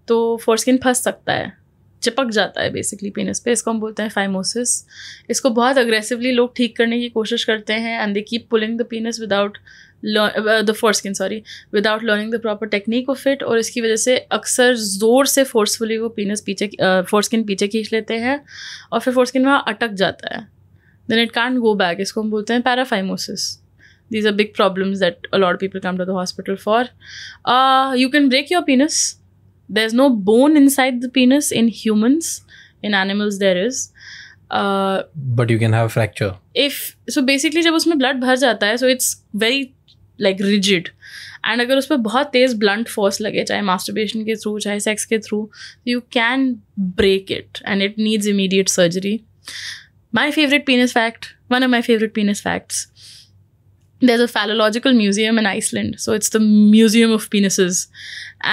तो फोर स्किन फंस सकता है चिपक जाता है बेसिकली पेनिस पे इसको हम बोलते हैं फाइमोसिस इसको बहुत अग्रेसिवली लोग ठीक करने की कोशिश करते हैं and they keep pulling the penis without the foreskin sorry without learning the proper technique of it और इसकी वजह से अक्सर ज़ोर से फोर्सफुली वो पीनस पीछे फोर स्किन uh, पीछे खींच लेते हैं और फिर फोर स्किन वहाँ अटक जाता है then it can't go back इसको हम बोलते हैं paraphimosis these are big problem that a lot people come to the hospital for you can break your penis there is no bone inside the penis in humans in animals there is but you can have fracture if so basically जब उसमें blood भर जाता है so it's very like rigid and अगर उस पर बहुत तेज़ ब्लंट फोर्स लगे चाहे मास्टरबेशन के थ्रू चाहे सेक्स के through you can break it and it needs immediate surgery my favorite penis fact, one of my favorite penis facts. There's a phallological museum in Iceland. So it's the Museum of Penises.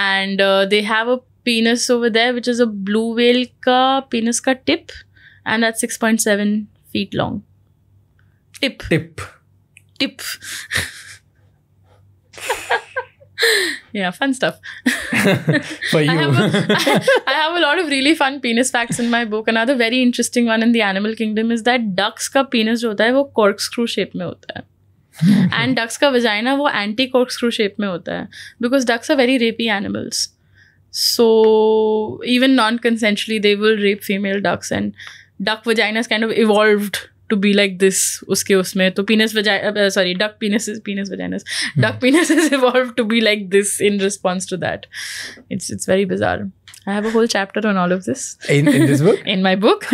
And uh, they have a penis over there, which is a blue whale ka penis ka tip. And that's 6.7 feet long. Tip. Tip. Tip. yeah, fun stuff. For you. I have, a, I, I have, a lot of really fun penis facts in my book. Another very interesting one in the animal kingdom is that ducks ka penis jo hota hai, wo corkscrew shape Mein hota hai. and ducks' ka vagina वो anti corkscrew shape. Mein hota hai. Because ducks are very rapey animals. So, even non consensually, they will rape female ducks. And duck vagina is kind of evolved to be like this उसके उसमें तो penis sorry duck penis penis penis duck hmm. Duck penises evolve to be like this in response to that. It's it's very bizarre. I have a whole chapter on all of this. In, in this book? in my book.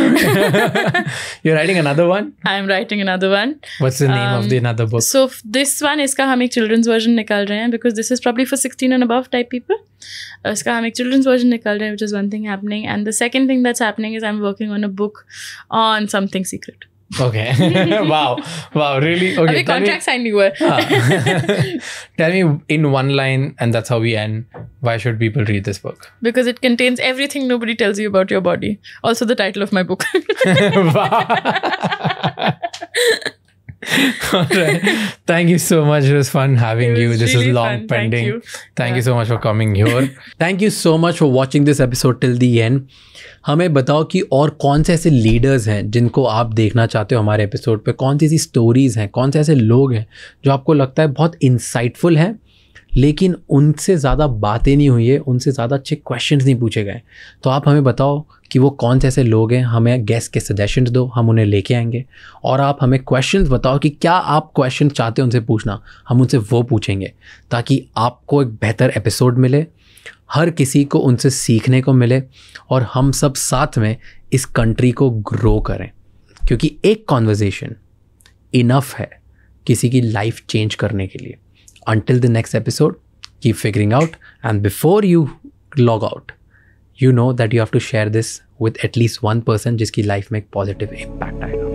You're writing another one? I'm writing another one. What's the name um, of the um, another book? So f- this one, iska hum ek children's version nikal rahe hain because this is probably for 16 and above type people. Uh, iska ek children's version nikal rahe hain, which is one thing happening. And the second thing that's happening is I'm working on a book on something secret. Okay. wow. Wow. Really? Okay. Abhi contract signed you ah. Tell me in one line, and that's how we end. Why should people read this book? Because it contains everything nobody tells you about your body. Also, the title of my book. wow. All right. Thank you so much. It was fun having was you. This really is long fun. pending. Thank you, Thank yeah. you so much for coming here. Thank you so much for watching this episode till the end. हमें बताओ कि और कौन से ऐसे leaders हैं जिनको आप देखना चाहते हो हमारे एपिसोड पे कौन सी ऐसी स्टोरीज़ हैं कौन से ऐसे लोग हैं जो आपको लगता है बहुत इंसाइटफुल हैं लेकिन उनसे ज़्यादा बातें नहीं हुई है उनसे ज़्यादा अच्छे क्वेश्चंस नहीं पूछे गए तो आप हमें बताओ कि वो कौन से ऐसे लोग हैं हमें गेस्ट के सजेशन दो हम उन्हें लेके आएंगे और आप हमें क्वेश्चंस बताओ कि क्या आप क्वेश्चन चाहते हैं उनसे पूछना हम उनसे वो पूछेंगे ताकि आपको एक बेहतर एपिसोड मिले हर किसी को उनसे सीखने को मिले और हम सब साथ में इस कंट्री को ग्रो करें क्योंकि एक कॉन्वर्जेसन इनफ है किसी की लाइफ चेंज करने के लिए Until the next episode, keep figuring out. And before you log out, you know that you have to share this with at least one person just life make positive impact. I आएगा